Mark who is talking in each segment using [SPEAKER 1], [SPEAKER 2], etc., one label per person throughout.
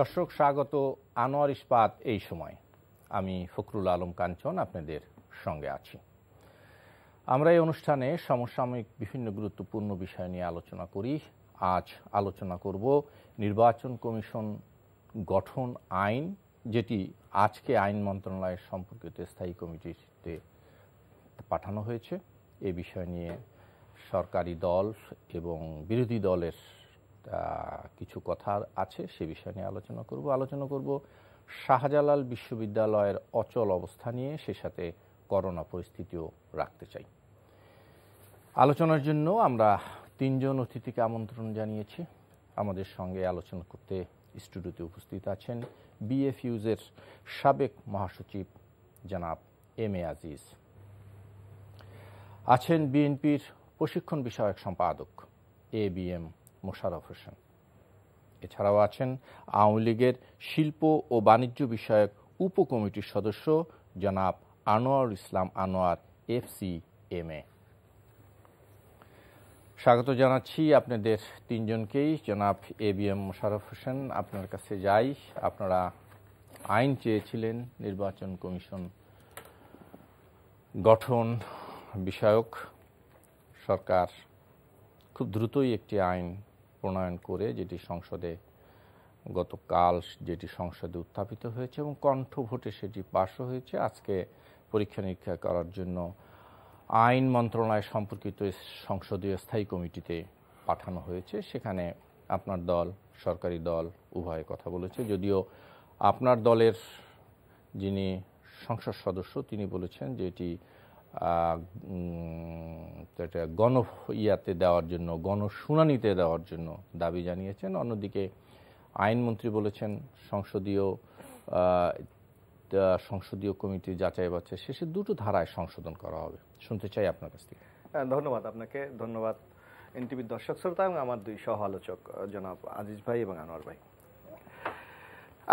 [SPEAKER 1] দর্শক স্বাগত আনোয়ার ইস্পাত এই সময় আমি ফখরুল আলম কাঞ্চন আপনাদের সঙ্গে আছি আমরা এই অনুষ্ঠানে সমসাময়িক বিভিন্ন গুরুত্বপূর্ণ বিষয় নিয়ে আলোচনা করি আজ আলোচনা করব নির্বাচন কমিশন গঠন আইন যেটি আজকে আইন মন্ত্রণালয়ের সম্পর্কিত স্থায়ী কমিটিতে পাঠানো হয়েছে এ বিষয় নিয়ে সরকারি দল এবং বিরোধী দলের কিছু কথা আছে সে বিষয় নিয়ে আলোচনা করব আলোচনা করব শাহজালাল বিশ্ববিদ্যালয়ের অচল অবস্থা নিয়ে সে সাথে করোনা পরিস্থিতিও রাখতে চাই আলোচনার জন্য আমরা তিনজন অতিথিকে আমন্ত্রণ জানিয়েছি আমাদের সঙ্গে আলোচনা করতে স্টুডিওতে উপস্থিত আছেন ইউজের সাবেক মহাসচিব জনাব এম এ আজিজ আছেন বিএনপির প্রশিক্ষণ বিষয়ক সম্পাদক A B M Mosharraf Hossain এছাড়াও আছেন আওয়ামী লীগের শিল্প ও বাণিজ্য বিষয়ক উপকমিটির সদস্য জনাব Anwar Islam Anwar F C M A স্বাগত জানাচ্ছি আপনাদের তিনজনকেই জনাব A B M Mosharraf Hossain আপনার কাছে যাই আপনারা আইন চেয়েছিলেন নির্বাচন কমিশন গঠন বিষয়ক সরকার খুব দ্রুতই একটি আইন প্রণয়ন করে যেটি সংসদে গতকাল যেটি সংসদে উত্থাপিত হয়েছে এবং কণ্ঠ ভোটে সেটি পাশও হয়েছে আজকে পরীক্ষা নিরীক্ষা করার জন্য আইন মন্ত্রণালয় সম্পর্কিত সংসদীয় স্থায়ী কমিটিতে পাঠানো হয়েছে সেখানে আপনার দল সরকারি দল উভয়ে কথা বলেছে যদিও আপনার দলের যিনি সংসদ সদস্য তিনি বলেছেন যে এটি গণ ইয়াতে দেওয়ার জন্য গণশুনানিতে দেওয়ার জন্য দাবি জানিয়েছেন অন্যদিকে আইনমন্ত্রী বলেছেন সংসদীয় সংসদীয় কমিটি যাচাই বাচ্চা শেষে দুটো ধারায় সংশোধন করা হবে শুনতে চাই আপনার কাছ থেকে
[SPEAKER 2] হ্যাঁ, ধন্যবাদ আপনাকে ধন্যবাদ এনটিভির দর্শক শ্রোতা এবং আমার দুই সহ আলোচক জনাব আজিজ ভাই এবং আনোয়ার ভাই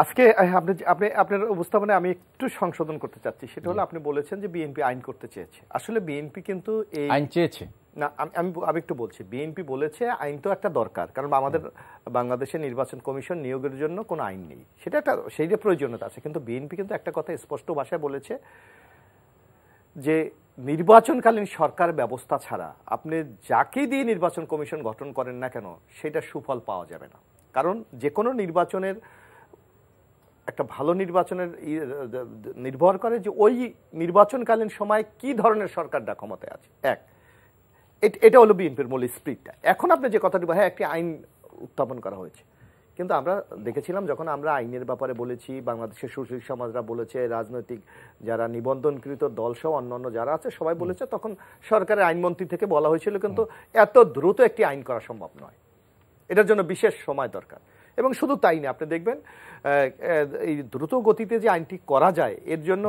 [SPEAKER 2] আজকে আপনি আপনি আপনার উপস্থাপনে আমি একটু সংশোধন করতে চাচ্ছি সেটা হলো আপনি বলেছেন যে বিএনপি আইন করতে চেয়েছে আসলে বিএনপি কিন্তু এই আইন চেয়েছে না আমি আমি একটু বলছি বিএনপি বলেছে আইন তো একটা দরকার কারণ আমাদের বাংলাদেশের নির্বাচন কমিশন নিয়োগের জন্য কোনো আইন নেই সেটা একটা সেই যে প্রয়োজনীয়তা আছে কিন্তু বিএনপি কিন্তু একটা কথা স্পষ্ট ভাষায় বলেছে যে নির্বাচনকালীন সরকার ব্যবস্থা ছাড়া আপনি যাকে দিয়ে নির্বাচন কমিশন গঠন করেন না কেন সেটা সুফল পাওয়া যাবে না কারণ যে কোনো নির্বাচনের একটা ভালো নির্বাচনের নির্ভর করে যে ওই নির্বাচনকালীন সময়ে কি ধরনের সরকারটা ক্ষমতায় আছে এক এটা হলো বিএনপির মূল স্পিডটা এখন আপনি যে কথাটি হ্যাঁ একটি আইন উত্থাপন করা হয়েছে কিন্তু আমরা দেখেছিলাম যখন আমরা আইনের ব্যাপারে বলেছি বাংলাদেশের সুশীল সমাজরা বলেছে রাজনৈতিক যারা নিবন্ধনকৃত দলসহ অন্যান্য যারা আছে সবাই বলেছে তখন সরকারের আইনমন্ত্রী থেকে বলা হয়েছিল কিন্তু এত দ্রুত একটি আইন করা সম্ভব নয় এটার জন্য বিশেষ সময় দরকার এবং শুধু তাই না আপনি দেখবেন এই দ্রুত গতিতে যে আইনটি করা যায় এর জন্য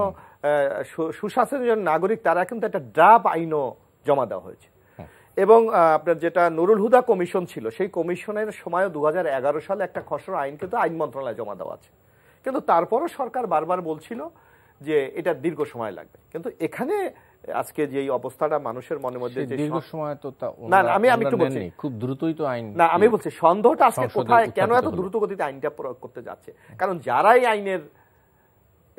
[SPEAKER 2] সুশাসনের জন্য নাগরিক তারা কিন্তু একটা ড্রাফ আইনও জমা দেওয়া হয়েছে হ্যাঁ। এবং আপনার যেটা নুরুল হুদা কমিশন ছিল সেই কমিশনের সময় দু হাজার সালে একটা খসড়া আইন কিন্তু আইন মন্ত্রণালয়ে জমা দেওয়া আছে কিন্তু তারপরও সরকার বারবার বলছিল যে এটা দীর্ঘ সময় লাগবে কিন্তু এখানে আজকে যে অবস্থাটা মানুষের মনের মধ্যে যে দীর্ঘ সময়
[SPEAKER 1] তো না আমি আমি একটু বলছি খুব দ্রুতই তো আইন না আমি ইয়ে বলছি সন্দেহটা আজকে কোথায় কেন এত দ্রুত
[SPEAKER 2] গতিতে আইনটা প্রয়োগ করতে যাচ্ছে কারণ যারাই আইনের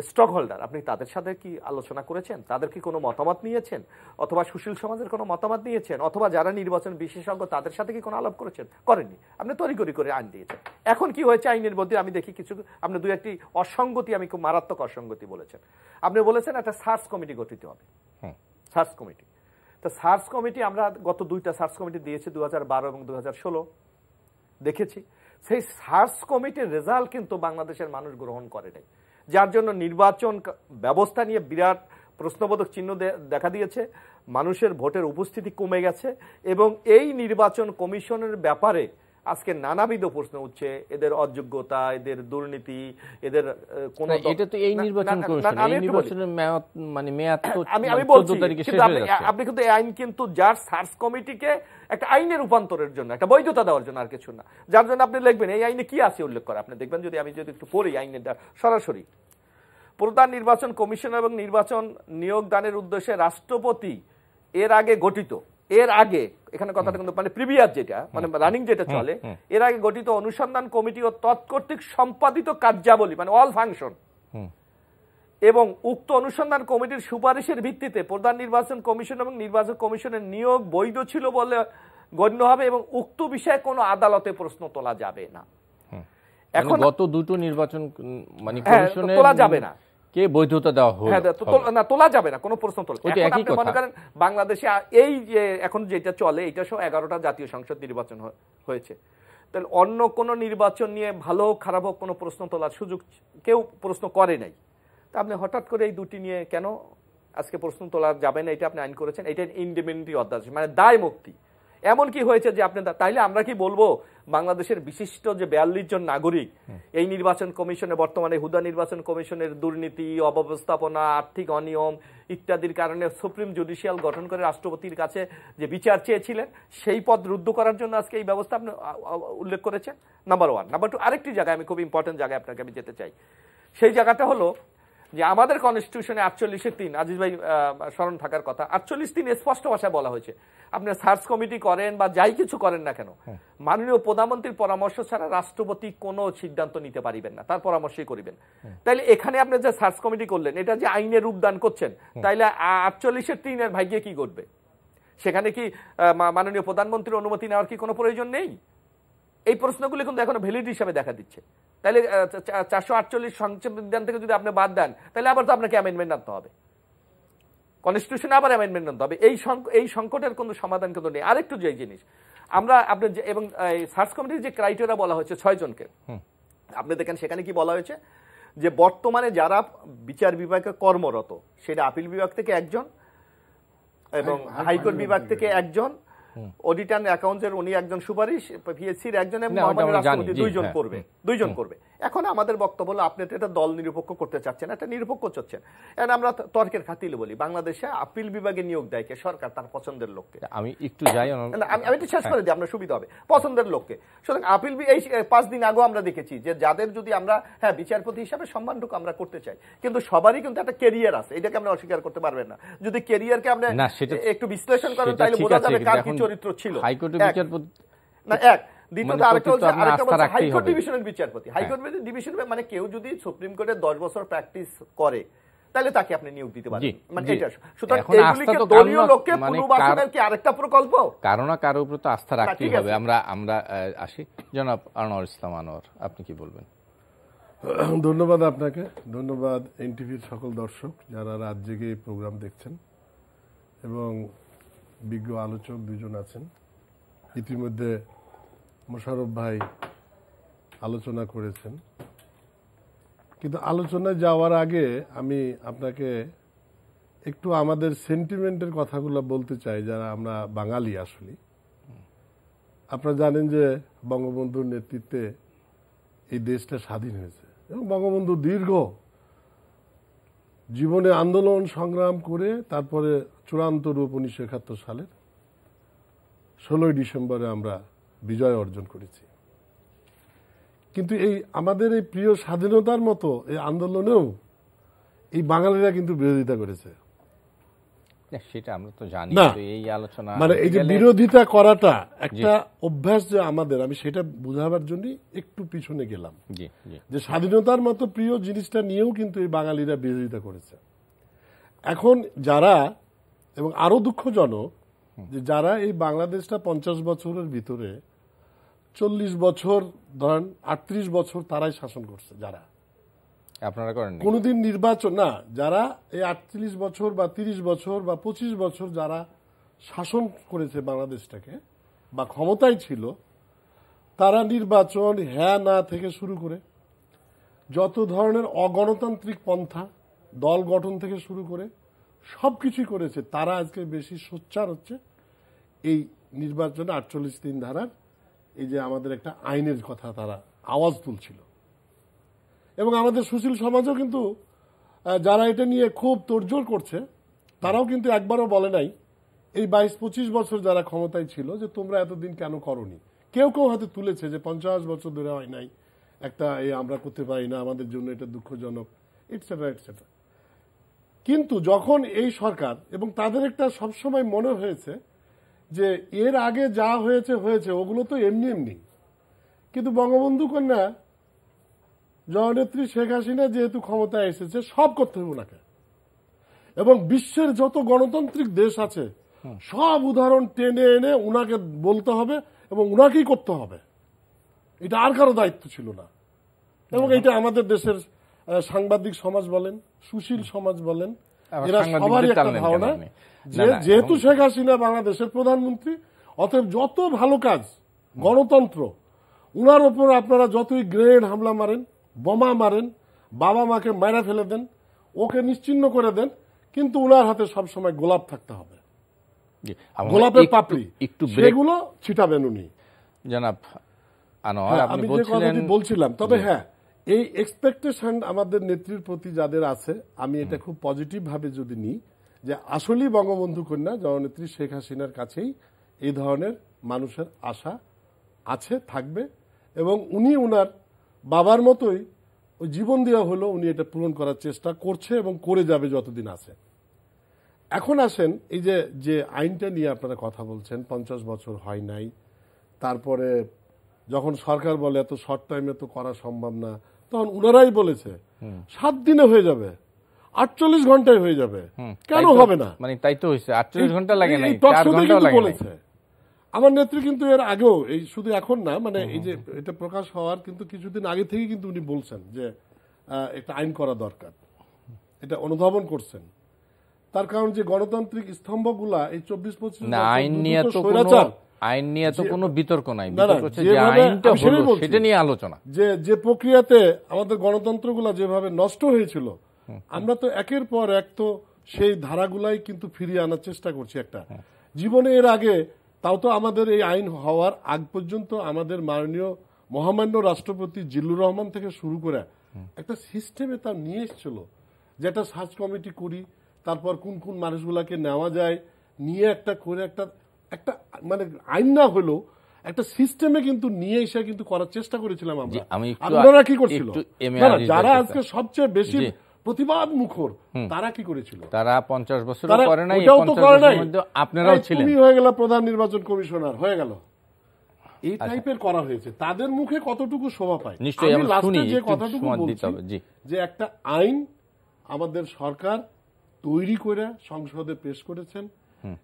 [SPEAKER 2] স্টক হোল্ডার আপনি তাদের সাথে কি আলোচনা করেছেন তাদের কি কোনো মতামত নিয়েছেন অথবা সুশীল সমাজের কোনো মতামত নিয়েছেন অথবা যারা নির্বাচন বিশেষজ্ঞ তাদের সাথে কি কোনো আলাপ করেছেন করেননি আপনি তরিগরি করে আইন দিয়েছেন এখন কি হয়েছে আইনের মধ্যে আমি দেখি কিছু আপনি দু একটি অসঙ্গতি আমি খুব মারাত্মক অসঙ্গতি বলেছেন আপনি বলেছেন একটা সার্চ কমিটি গঠিত হবে সার্চ কমিটি তো সার্চ কমিটি আমরা গত দুইটা সার্চ কমিটি দিয়েছি দু এবং দু দেখেছি সেই সার্চ কমিটির রেজাল্ট কিন্তু বাংলাদেশের মানুষ গ্রহণ করে নাই যার জন্য নির্বাচন ব্যবস্থা নিয়ে বিরাট প্রশ্নবোধক চিহ্ন দেখা দিয়েছে মানুষের ভোটের উপস্থিতি কমে গেছে এবং এই নির্বাচন কমিশনের ব্যাপারে আজকে নানাবিধ প্রশ্ন উঠছে এদের অযোগ্যতা এদের দুর্নীতি এদের কোন এটা তো এই নির্বাচন এই নির্বাচনের
[SPEAKER 1] মেয়াদ মানে মেয়াদ আমি আমি বলছি
[SPEAKER 2] আপনি কিন্তু আইন কিন্তু যার সার্চ কমিটিকে একটা আইনের রূপান্তরের জন্য একটা বৈধতা দেওয়ার জন্য আর কিছু না যার জন্য আপনি লিখবেন এই আইনে কি আছে উল্লেখ করে আপনি দেখবেন যদি আমি যদি একটু পড়ি আইনের সরাসরি প্রধান নির্বাচন কমিশন এবং নির্বাচন নিয়োগ দানের উদ্দেশ্যে রাষ্ট্রপতি এর আগে গঠিত এর আগে এখানে কথাটা কিন্তু মানে প্রিভিয়াস যেটা মানে রানিং যেটা চলে এর আগে গঠিত অনুসন্ধান কমিটি ও তৎকর্তৃক সম্পাদিত কার্যাবলী মানে অল ফাংশন এবং উক্ত অনুসন্ধান কমিটির সুপারিশের ভিত্তিতে প্রধান নির্বাচন কমিশন এবং নির্বাচন কমিশনের নিয়োগ বৈধ ছিল বলে গণ্য হবে এবং উক্ত বিষয়ে কোনো আদালতে প্রশ্ন তোলা যাবে না
[SPEAKER 1] এখন মানে গত দুটো নির্বাচন মানে হ্যাঁ, কমিশনে তোলা যাবে না কে বৈধতা দেওয়া হলো হ্যাঁ
[SPEAKER 2] না তোলা যাবে না কোনো প্রশ্ন তোলা এখন আপনি মনে করেন বাংলাদেশে এই যে এখন যেটা চলে এটা সহ এগারোটা জাতীয় সংসদ নির্বাচন হয়েছে তাহলে অন্য কোনো নির্বাচন নিয়ে ভালো খারাপ হোক কোনো প্রশ্ন তোলার সুযোগ কেউ প্রশ্ন করে নাই তা আপনি হঠাৎ করে এই দুটি নিয়ে কেন আজকে প্রশ্ন তোলা যাবে না এটা আপনি আইন করেছেন এটা ইন্ডিপেন্ডেন্টি অধ্যাদেশ মানে দায় মুক্তি এমন কি হয়েছে যে আপনি তাইলে আমরা কি বলবো বাংলাদেশের বিশিষ্ট যে বিয়াল্লিশ জন নাগরিক এই নির্বাচন কমিশনে বর্তমানে হুদা নির্বাচন কমিশনের দুর্নীতি অব্যবস্থাপনা আর্থিক অনিয়ম ইত্যাদির কারণে সুপ্রিম জুডিশিয়াল গঠন করে রাষ্ট্রপতির কাছে যে বিচার চেয়েছিলেন সেই পদ রুদ্ধ করার জন্য আজকে এই ব্যবস্থা আপনি উল্লেখ করেছেন নাম্বার ওয়ান নাম্বার টু আরেকটি জায়গায় আমি খুব ইম্পর্টেন্ট জায়গায় আপনাকে আমি যেতে চাই সেই জায়গাটা হলো যে আমাদের কনস্টিটিউশনে আটচল্লিশের তিন আজিজ ভাই স্মরণ থাকার কথা আটচল্লিশ তিন স্পষ্ট ভাষায় বলা হয়েছে আপনি সার্চ কমিটি করেন বা যাই কিছু করেন না কেন হ্যাঁ। মাননীয় প্রধানমন্ত্রীর পরামর্শ ছাড়া রাষ্ট্রপতি কোনো সিদ্ধান্ত নিতে পারিবেন না তার পরামর্শই করিবেন হ্যাঁ। তাইলে এখানে আপনি যে সার্চ কমিটি করলেন এটা যে আইনে রূপদান করছেন হ্যাঁ। তাইলে আটচল্লিশের তিনের ভাগ্যে কি ঘটবে সেখানে কি মাননীয় প্রধানমন্ত্রীর অনুমতি নেওয়ার কি কোনো প্রয়োজন নেই এই প্রশ্নগুলি কিন্তু এখনো ভ্যালিড হিসাবে দেখা দিচ্ছে তাহলে চারশো আটচল্লিশ সংক্ষেপ বিধান থেকে যদি আপনি বাদ দেন তাহলে আবার তো আপনাকে অ্যামেন্ডমেন্ট আনতে হবে কনস্টিটিউশনে আবার অ্যামেন্ডমেন্ট আনতে হবে এই এই সংকটের কোনো সমাধান কিন্তু নেই আরেকটু যে জিনিস আমরা আপনি এবং সার্চ কমিটির যে ক্রাইটেরিয়া বলা হয়েছে ছয়জনকে আপনি দেখেন সেখানে কি বলা হয়েছে যে বর্তমানে যারা বিচার বিভাগে কর্মরত সেটা আপিল বিভাগ থেকে একজন এবং হাইকোর্ট বিভাগ থেকে একজন অডিটার অ্যাকাউন্টের উনি একজন সুপারিশ পিএসসির একজন এবং দুইজন হ্যাঁ। করবে দুইজন করবে এখন আমাদের বক্তব্য হলো আপনি তো এটা দল নিরপেক্ষ করতে চাচ্ছেন এটা নিরপেক্ষ চাচ্ছেন এখন আমরা তর্কের খাতিলে বলি বাংলাদেশে আপিল বিভাগে নিয়োগ দেয় কে সরকার তার পছন্দের লোককে
[SPEAKER 1] আমি একটু যাই হ্যাঁ। আমি এটা শেষ হ্যাঁ। করে
[SPEAKER 2] দিই আপনার সুবিধা হবে পছন্দের লোককে সুতরাং আপিল এই পাঁচ দিন আগেও আমরা দেখেছি যে যাদের যদি আমরা হ্যাঁ বিচারপতি হিসাবে সম্মানটুকু আমরা করতে চাই কিন্তু সবারই কিন্তু একটা কেরিয়ার আছে এটাকে আমরা অস্বীকার করতে পারবেন না যদি কেরিয়ারকে আমরা একটু বিশ্লেষণ করেন তাহলে বোঝা যাবে কার কি চরিত্র ছিল হাইকোর্টের বিচারপতি না এক মানে, হ্যাঁ। মানে কেউ যদি সুপ্রিম কোর্টে দশ বছর প্র্যাকটিস করে তাহলে তাকে আপনি নিয়োগ দিতে পারেন মানে, মানে আরেকটা প্রকল্প
[SPEAKER 1] কারো উপর তো আস্থা রাখতেই হবে আমরা আমরা আসি জনাব আনোয়ার ইসলাম আনোয়ার আপনি কি বলবেন
[SPEAKER 3] ধন্যবাদ আপনাকে ধন্যবাদ এনটিভির সকল দর্শক যারা রাত জেগে প্রোগ্রাম দেখছেন এবং বিজ্ঞ আলোচক দুজন আছেন ইতিমধ্যে মোশারফ ভাই আলোচনা করেছেন কিন্তু আলোচনায় যাওয়ার আগে আমি আপনাকে একটু আমাদের সেন্টিমেন্টের কথাগুলো বলতে চাই যারা আমরা বাঙালি আসলে আপনারা জানেন যে বঙ্গবন্ধুর নেতৃত্বে এই দেশটা স্বাধীন হয়েছে এবং বঙ্গবন্ধু দীর্ঘ জীবনে আন্দোলন সংগ্রাম করে তারপরে চূড়ান্ত রূপ উনিশশো একাত্তর সালের ষোলোই ডিসেম্বরে আমরা বিজয় অর্জন করেছি কিন্তু এই আমাদের এই প্রিয় স্বাধীনতার মতো এই আন্দোলনেও এই বাঙালিরা কিন্তু বিরোধিতা করেছে সেটা আমরা তো জানি এই আলোচনা মানে এই যে বিরোধিতা করাটা একটা অভ্যাস যে আমাদের আমি সেটা বোঝাবার জন্য একটু পিছনে গেলাম যে স্বাধীনতার মতো প্রিয় জিনিসটা নিয়েও কিন্তু এই বাঙালিরা বিরোধিতা করেছে এখন যারা এবং আরো দুঃখজনক যে যারা এই বাংলাদেশটা পঞ্চাশ বছরের ভিতরে চল্লিশ বছর ধরেন আটত্রিশ বছর তারাই শাসন করছে যারা
[SPEAKER 1] আপনারা করেন কোনোদিন
[SPEAKER 3] নির্বাচন না যারা এই আটত্রিশ বছর বা তিরিশ বছর বা পঁচিশ বছর যারা শাসন করেছে বাংলাদেশটাকে বা ক্ষমতায় ছিল তারা নির্বাচন হ্যাঁ না থেকে শুরু করে যত ধরনের অগণতান্ত্রিক পন্থা দল গঠন থেকে শুরু করে সব কিছুই করেছে তারা আজকে বেশি সোচ্চার হচ্ছে এই নির্বাচনে আটচল্লিশ দিন ধারার এই যে আমাদের একটা আইনের কথা তারা আওয়াজ তুলছিল এবং আমাদের সুশীল সমাজও কিন্তু যারা এটা নিয়ে খুব তোড়জোড় করছে তারাও কিন্তু একবারও বলে নাই এই বাইশ পঁচিশ বছর যারা ক্ষমতায় ছিল যে তোমরা এতদিন কেন করনি কেউ কেউ হয়তো তুলেছে যে পঞ্চাশ বছর ধরে হয় নাই একটা এই আমরা করতে পারি না আমাদের জন্য এটা দুঃখজনক এটসেট্রা এটসেট্রা কিন্তু যখন এই সরকার এবং তাদের একটা সবসময় মনে হয়েছে যে এর আগে যা হয়েছে হয়েছে ওগুলো তো এমনি এমনি কিন্তু বঙ্গবন্ধু কন্যা জননেত্রী শেখ হাসিনা যেহেতু ক্ষমতায় এসেছে সব করতে হবে ওনাকে এবং বিশ্বের যত গণতান্ত্রিক দেশ আছে সব উদাহরণ টেনে এনে উনাকে বলতে হবে এবং উনাকেই করতে হবে এটা আর কারো দায়িত্ব ছিল না এবং এটা আমাদের দেশের সাংবাদিক সমাজ বলেন সুশীল সমাজ বলেন যেহেতু শেখ হাসিনা বাংলাদেশের প্রধানমন্ত্রী অতএব যত ভালো কাজ গণতন্ত্র উনার ওপর আপনারা যতই গ্রেনেড হামলা মারেন বোমা মারেন বাবা মাকে মায়েরা ফেলে দেন ওকে নিশ্চিন্ন করে দেন কিন্তু উনার হাতে সব সময় গোলাপ থাকতে হবে
[SPEAKER 1] গোলাপের পাপড়ি একটু সেগুলো
[SPEAKER 3] ছিটাবেন উনি
[SPEAKER 1] জনাব আনোয়ার হ্যাঁ, আপনি বলছিলেন বলছিলাম তবে হ্যাঁ
[SPEAKER 3] এই এক্সপেকটেশন আমাদের নেত্রীর প্রতি যাদের আছে আমি এটা খুব পজিটিভভাবে যদি নিই যে আসলেই বঙ্গবন্ধু কন্যা জননেত্রী শেখ হাসিনার কাছেই এই ধরনের মানুষের আশা আছে থাকবে এবং উনি ওনার বাবার মতোই ওই জীবন দেওয়া হলো উনি এটা পূরণ করার চেষ্টা করছে এবং করে যাবে যতদিন আছে এখন আসেন এই যে যে আইনটা নিয়ে আপনারা কথা বলছেন পঞ্চাশ বছর হয় নাই তারপরে যখন সরকার বলে এত শর্ট টাইমে তো করা সম্ভব না তখন উনারাই বলেছে সাত দিনে হয়ে যাবে আটচল্লিশ ঘন্টায় হয়ে যাবে কেন হবে না
[SPEAKER 1] মানে তাই তো হয়েছে আটচল্লিশ ঘন্টা লাগে বলেছে
[SPEAKER 3] আমার নেত্রী কিন্তু এর আগেও এই শুধু এখন না মানে এই যে এটা প্রকাশ হওয়ার কিন্তু কিছুদিন আগে থেকে কিন্তু উনি বলছেন যে একটা আইন করা দরকার এটা অনুধাবন করছেন তার কারণ যে গণতান্ত্রিক স্তম্ভগুলা এই চব্বিশ পঁচিশ আইন নিয়ে তো
[SPEAKER 1] আইন নিয়ে তো কোনো বিতর্ক নাই সেটা নিয়ে আলোচনা
[SPEAKER 3] যে যে প্রক্রিয়াতে আমাদের গণতন্ত্রগুলো যেভাবে নষ্ট হয়েছিল আমরা তো একের পর এক তো সেই ধারাগুলাই কিন্তু ফিরিয়ে আনার চেষ্টা করছি একটা হ্যাঁ। জীবনে এর আগে তাও তো আমাদের এই আইন হওয়ার আগ পর্যন্ত আমাদের মাননীয় মহামান্য রাষ্ট্রপতি জিল্লুর রহমান থেকে শুরু করে একটা সিস্টেমে তার নিয়ে এসেছিল যে একটা সার্চ কমিটি করি তারপর কোন কোন মানুষগুলাকে নেওয়া যায় নিয়ে একটা করে একটা একটা মানে আইন না হলেও একটা সিস্টেমে কিন্তু নিয়ে এসে কিন্তু করার চেষ্টা করেছিলাম আমরা কি করছিল যারা আজকে সবচেয়ে বেশি প্রতিবাদ মুখর তারা কি করেছিল তারা পঞ্চাশ বছর করে নাই আপনারাও ছিলেন হয়ে গেল প্রধান নির্বাচন কমিশনার হয়ে গেল এই টাইপের আচ্ছা। করা হয়েছে তাদের মুখে কতটুকু শোভা পায় নিশ্চয়ই আমি শুনি যে বলছি যে একটা আইন আমাদের সরকার তৈরি করে সংসদে পেশ করেছেন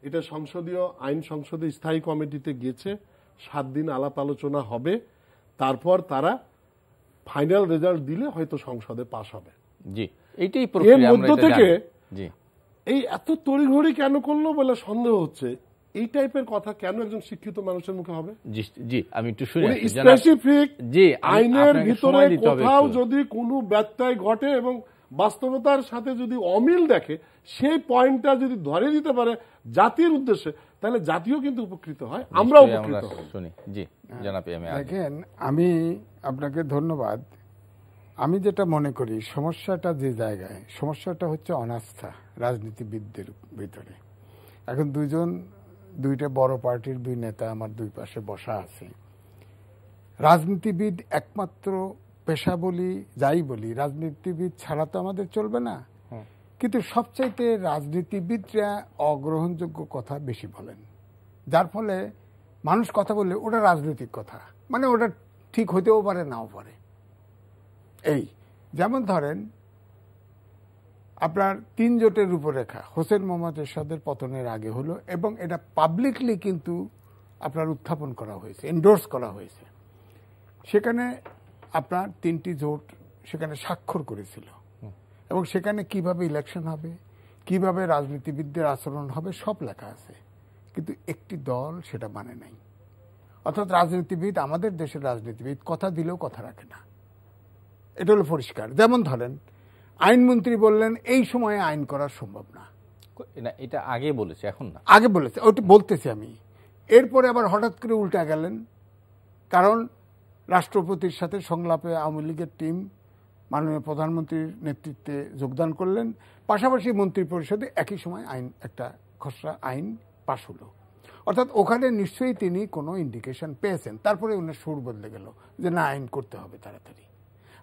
[SPEAKER 3] এটা সংসদীয় আইন সংসদে স্থায়ী কমিটিতে গেছে সাত দিন আলাপ আলোচনা হবে তারপর তারা ফাইনাল রেজাল্ট দিলে হয়তো সংসদে পাশ হবে এর মধ্য থেকে এই এত তড়িঘড়ি কেন করলো বলে সন্দেহ হচ্ছে এই টাইপের কথা কেন একজন শিক্ষিত মানুষের মুখে হবে
[SPEAKER 1] জি আমি একটু শুনি স্পেসিফিক আইনের ভিতরে কোথাও
[SPEAKER 3] যদি কোনো ব্যত্যয় ঘটে এবং বাস্তবতার সাথে যদি অমিল দেখে সেই পয়েন্টটা যদি ধরে দিতে পারে জাতির উদ্দেশ্যে তাহলে জাতিও কিন্তু উপকৃত হয় আমরা উপকৃত
[SPEAKER 4] শুনি জি জনাব দেখেন আমি আপনাকে ধন্যবাদ আমি যেটা মনে করি সমস্যাটা যে জায়গায় সমস্যাটা হচ্ছে অনাস্থা রাজনীতিবিদদের ভিতরে এখন দুজন দুইটা বড় পার্টির দুই নেতা আমার দুই পাশে বসা আছে রাজনীতিবিদ একমাত্র পেশা বলি যাই বলি রাজনীতিবিদ ছাড়া তো আমাদের চলবে না কিন্তু সবচাইতে রাজনীতিবিদরা অগ্রহণযোগ্য কথা বেশি বলেন যার ফলে মানুষ কথা বললে ওটা রাজনৈতিক কথা মানে ওটা ঠিক হতেও পারে নাও পারে এই যেমন ধরেন আপনার তিন জোটের রূপরেখা হোসেন মোহাম্মদ এরশাদের পতনের আগে হলো এবং এটা পাবলিকলি কিন্তু আপনার উত্থাপন করা হয়েছে এন্ডোর্স করা হয়েছে সেখানে আপনার তিনটি জোট সেখানে স্বাক্ষর করেছিল এবং সেখানে কিভাবে ইলেকশন হবে কিভাবে রাজনীতিবিদদের আচরণ হবে সব লেখা আছে কিন্তু একটি দল সেটা মানে নাই অর্থাৎ রাজনীতিবিদ আমাদের দেশের রাজনীতিবিদ কথা দিলেও কথা রাখে না এটা হলো পরিষ্কার যেমন ধরেন আইনমন্ত্রী বললেন এই সময়ে আইন করা সম্ভব না
[SPEAKER 1] এটা আগে বলেছে এখন না
[SPEAKER 4] আগে বলেছে ওটা বলতেছি আমি এরপরে আবার হঠাৎ করে উল্টা গেলেন কারণ রাষ্ট্রপতির সাথে সংলাপে আওয়ামী লীগের টিম মাননীয় প্রধানমন্ত্রীর নেতৃত্বে যোগদান করলেন পাশাপাশি মন্ত্রিপরিষদে একই সময় আইন একটা খসড়া আইন পাশ হলো অর্থাৎ ওখানে নিশ্চয়ই তিনি কোনো ইন্ডিকেশন পেয়েছেন তারপরে উনি সুর বদলে গেল যে না আইন করতে হবে তাড়াতাড়ি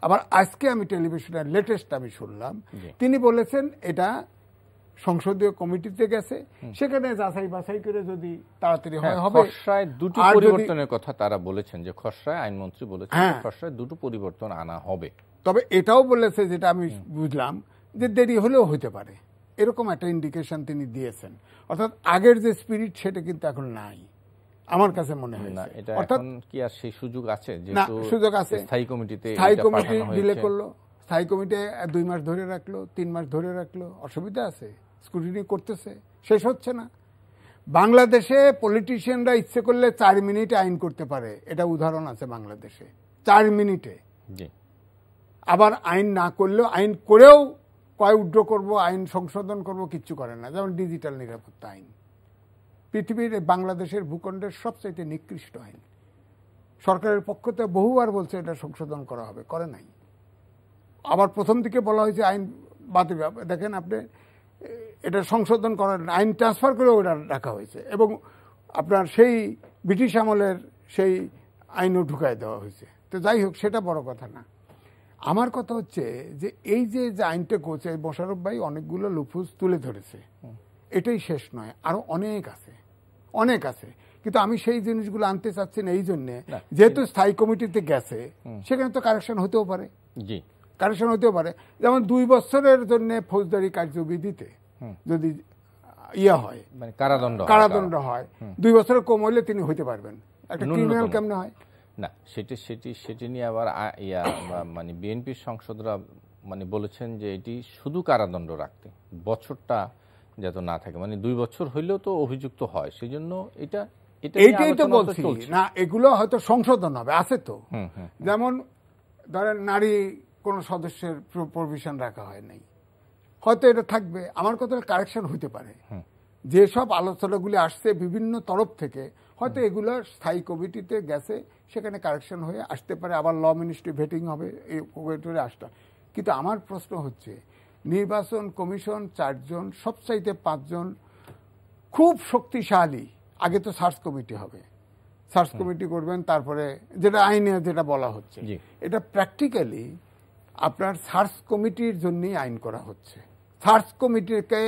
[SPEAKER 4] আবার আজকে আমি টেলিভিশনের লেটেস্ট আমি শুনলাম তিনি বলেছেন এটা সংসদীয় কমিটিতে গেছে সেখানে যাচাই বাছাই করে যদি তাড়াতাড়ি হয় হ্যাঁ, হবে খসড়ায় দুটো পরিবর্তনের কথা তারা বলেছেন যে খসড়ায় আইনমন্ত্রী বলেছেন হ্যাঁ। খসড়ায় দুটো পরিবর্তন আনা হবে তবে এটাও বলেছে যেটা আমি বুঝলাম যে দেরি হলেও হতে পারে এরকম একটা ইন্ডিকেশন তিনি দিয়েছেন অর্থাৎ আগের যে স্পিরিট সেটা কিন্তু এখন নাই আমার কাছে মনে হয় না এটা এখন
[SPEAKER 1] কি আর সেই সুযোগ আছে যেহেতু সুযোগ আছে স্থায়ী কমিটিতে স্থায়ী কমিটি দিলে করলো
[SPEAKER 4] স্থায়ী কমিটি দুই মাস ধরে রাখলো তিন মাস ধরে রাখলো অসুবিধা আছে স্ক্রুটিনি করতেছে শেষ হচ্ছে না বাংলাদেশে পলিটিশিয়ানরা ইচ্ছে করলে চার মিনিটে আইন করতে পারে এটা উদাহরণ আছে বাংলাদেশে চার মিনিটে আবার আইন না করলেও আইন করেও কয় উড্র করব আইন সংশোধন করব কিচ্ছু করে না যেমন ডিজিটাল নিরাপত্তা আইন পৃথিবীর বাংলাদেশের ভূখণ্ডের সবচাইতে নিকৃষ্ট আইন সরকারের পক্ষ থেকে বহুবার বলছে এটা সংশোধন করা হবে করে নাই আবার প্রথম দিকে বলা হয়েছে আইন বাতিল দেখেন আপনি এটা সংশোধন করার আইন ট্রান্সফার করেও এটা রাখা হয়েছে এবং আপনার সেই ব্রিটিশ আমলের সেই আইনও ঢুকায় দেওয়া হয়েছে তো যাই হোক সেটা বড় কথা না আমার কথা হচ্ছে যে এই যে যে আইনটা করছে মোশারফ ভাই অনেকগুলো লুফুজ তুলে ধরেছে এটাই শেষ নয় আরও অনেক আছে অনেক আছে কিন্তু আমি সেই জিনিসগুলো আনতে চাচ্ছি না এই জন্যে যেহেতু স্থায়ী কমিটিতে গেছে সেখানে তো কারেকশন হতেও পারে জি কারেকশন হতেও পারে যেমন দুই বছরের জন্য ফৌজদারি কার্যবিধিতে যদি ইয়ে হয়
[SPEAKER 1] মানে কারাদণ্ড কারাদণ্ড হয়
[SPEAKER 4] দুই বছরের কম হলে তিনি হইতে পারবেন একটা ক্রিমিনাল কেমন হয়
[SPEAKER 1] না সেটি সেটি সেটি নিয়ে আবার ইয়া মানে বিএনপির সংসদরা মানে বলেছেন যে এটি শুধু কারাদণ্ড রাখতে বছরটা যাতে না থাকে মানে দুই বছর হইলেও তো অভিযুক্ত হয় সেই জন্য এটা এইটাই তো বলছি না
[SPEAKER 4] এগুলো হয়তো সংশোধন হবে আছে তো যেমন ধরেন নারী কোনো সদস্যের প্রভিশন রাখা হয় নাই হয়তো এটা থাকবে আমার কথা কারেকশন হইতে পারে যেসব আলোচনাগুলি আসছে বিভিন্ন তরফ থেকে হয়তো এগুলো স্থায়ী কমিটিতে গেছে সেখানে কারেকশন হয়ে আসতে পারে আবার ল মিনিস্ট্রি ভেটিং হবে এই কোয়েটরে আসটা কিন্তু আমার প্রশ্ন হচ্ছে নির্বাচন কমিশন চারজন সবচাইতে পাঁচজন খুব শক্তিশালী আগে তো সার্চ কমিটি হবে সার্চ কমিটি করবেন তারপরে যেটা আইনে যেটা বলা হচ্ছে এটা প্র্যাকটিক্যালি আপনার সার্চ কমিটির জন্যই আইন করা হচ্ছে সার্চ কমিটিকে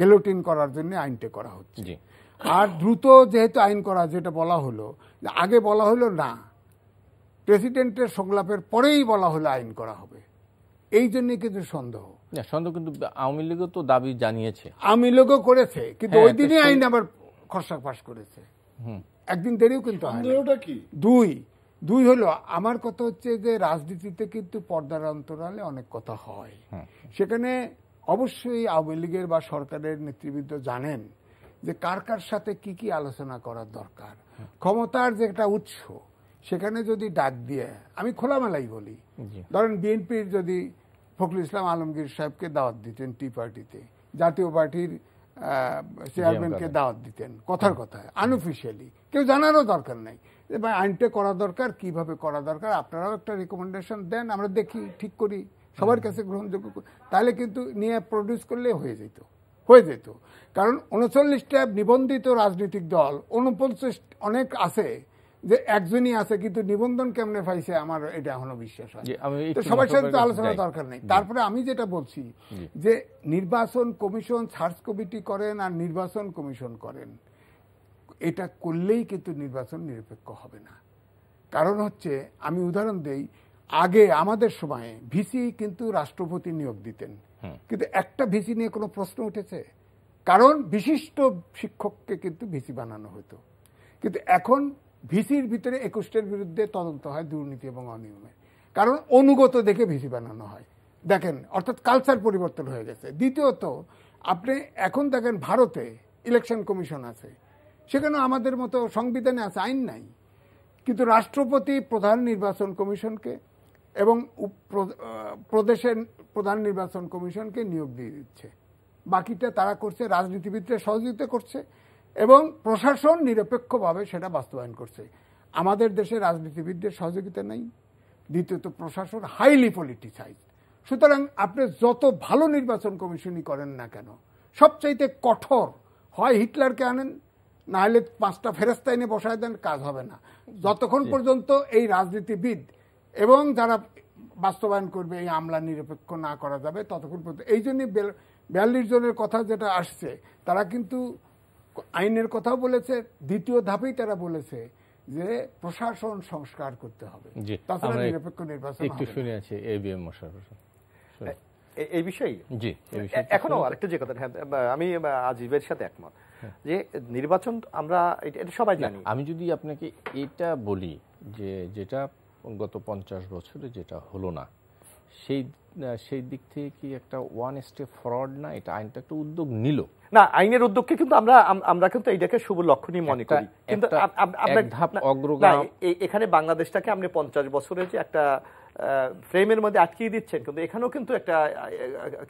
[SPEAKER 4] গেলোটিন করার জন্য আইনটা করা হচ্ছে আর দ্রুত যেহেতু আইন করা যেটা বলা হলো আগে বলা হলো না প্রেসিডেন্টের সংলাপের পরেই বলা হলো আইন করা হবে এই জন্য কিন্তু সন্দেহ
[SPEAKER 1] সন্দেহ কিন্তু আওয়ামী লীগও তো দাবি জানিয়েছে
[SPEAKER 4] আওয়ামী লীগও করেছে কিন্তু হ্যাঁ, ওই দিনই আইন আবার খসড়া পাশ করেছে একদিন দেরিও কিন্তু দুই দুই হলো আমার কথা হচ্ছে যে রাজনীতিতে কিন্তু পর্দার অন্তরালে অনেক কথা হয় সেখানে অবশ্যই আওয়ামী লীগের বা সরকারের নেতৃবৃন্দ জানেন যে কার কার সাথে কি কি আলোচনা করার দরকার ক্ষমতার যে একটা উৎস সেখানে যদি ডাক দিয়ে আমি খোলামেলাই বলি ধরেন বিএনপির যদি ফখরুল ইসলাম আলমগীর সাহেবকে দাওয়াত দিতেন টি পার্টিতে জাতীয় পার্টির চেয়ারম্যানকে দাওয়াত দিতেন কথার কথায় আনঅফিসিয়ালি কেউ জানারও দরকার নাই এবার আইনটা করা দরকার কিভাবে করা দরকার আপনারাও একটা রিকমেন্ডেশন দেন আমরা দেখি ঠিক করি সবার কাছে গ্রহণযোগ্য তাহলে কিন্তু নিয়ে প্রডিউস করলে হয়ে যেত হয়ে যেত কারণ উনচল্লিশটা নিবন্ধিত রাজনৈতিক দল উনপঞ্চাশ অনেক আছে যে একজনই আছে কিন্তু নিবন্ধন কেমনে ফাইছে আমার এটা এখনো বিশ্বাস হয় সবার সাথে তো আলোচনা দরকার নেই তারপরে আমি যেটা বলছি যে নির্বাচন কমিশন সার্চ কমিটি করেন আর নির্বাচন কমিশন করেন এটা করলেই কিন্তু নির্বাচন নিরপেক্ষ হবে না কারণ হচ্ছে আমি উদাহরণ দেই আগে আমাদের সময়ে ভিসি কিন্তু রাষ্ট্রপতি নিয়োগ দিতেন কিন্তু একটা ভিসি নিয়ে কোনো প্রশ্ন উঠেছে কারণ বিশিষ্ট শিক্ষককে কিন্তু ভিসি বানানো হতো কিন্তু এখন ভিসির ভিতরে একুশটার বিরুদ্ধে তদন্ত হয় দুর্নীতি এবং অনিয়মে কারণ অনুগত দেখে ভিসি বানানো হয় দেখেন অর্থাৎ কালচার পরিবর্তন হয়ে গেছে দ্বিতীয়ত আপনি এখন দেখেন ভারতে ইলেকশন কমিশন আছে সেখানে আমাদের মতো সংবিধানে আছে আইন নাই কিন্তু রাষ্ট্রপতি প্রধান নির্বাচন কমিশনকে এবং প্রদেশের প্রধান নির্বাচন কমিশনকে নিয়োগ দিয়ে দিচ্ছে বাকিটা তারা করছে রাজনীতিবিদরা সহযোগিতা করছে এবং প্রশাসন নিরপেক্ষভাবে সেটা বাস্তবায়ন করছে আমাদের দেশে রাজনীতিবিদদের সহযোগিতা নেই দ্বিতীয়ত প্রশাসন হাইলি পলিটিসাইজ সুতরাং আপনি যত ভালো নির্বাচন কমিশনই করেন না কেন সবচাইতে কঠোর হয় হিটলারকে আনেন নাহলে পাঁচটা ফেরস্তা এনে বসায় দেন কাজ হবে না যতক্ষণ পর্যন্ত এই রাজনীতিবিদ এবং যারা বাস্তবায়ন করবে এই আমলা নিরপেক্ষ না করা যাবে ততক্ষণ পর্যন্ত এই জন্য বিয়াল্লিশ জনের কথা যেটা আসছে তারা কিন্তু আইনের কথাও বলেছে দ্বিতীয় ধাপেই তারা বলেছে যে প্রশাসন সংস্কার করতে হবে তাছাড়া নিরপেক্ষ নির্বাচন একটু
[SPEAKER 1] শুনে আছে এবিএম মোশাররফ
[SPEAKER 2] এই বিষয়ে জি এখনো আরেকটা যে কথা হ্যাঁ, আমি আজিবের
[SPEAKER 1] সাথে একমত যে নির্বাচন আমরা এটা সবাই জানি আমি যদি আপনাকে এটা বলি যে যেটা গত পঞ্চাশ বছরে যেটা হলো না সেই সেই দিক থেকে কি একটা ওয়ান স্টেপ ফ্রড না এটা আইনটা একটা উদ্যোগ নিল না আইনের
[SPEAKER 2] উদ্যোগকে কিন্তু আমরা আমরা কিন্তু এইটাকে শুভ লক্ষণই
[SPEAKER 1] মনে করি কিন্তু
[SPEAKER 2] এখানে বাংলাদেশটাকে আপনি পঞ্চাশ বছরে যে একটা ফ্রেমের মধ্যে আটকিয়ে দিচ্ছেন কিন্তু এখানেও কিন্তু একটা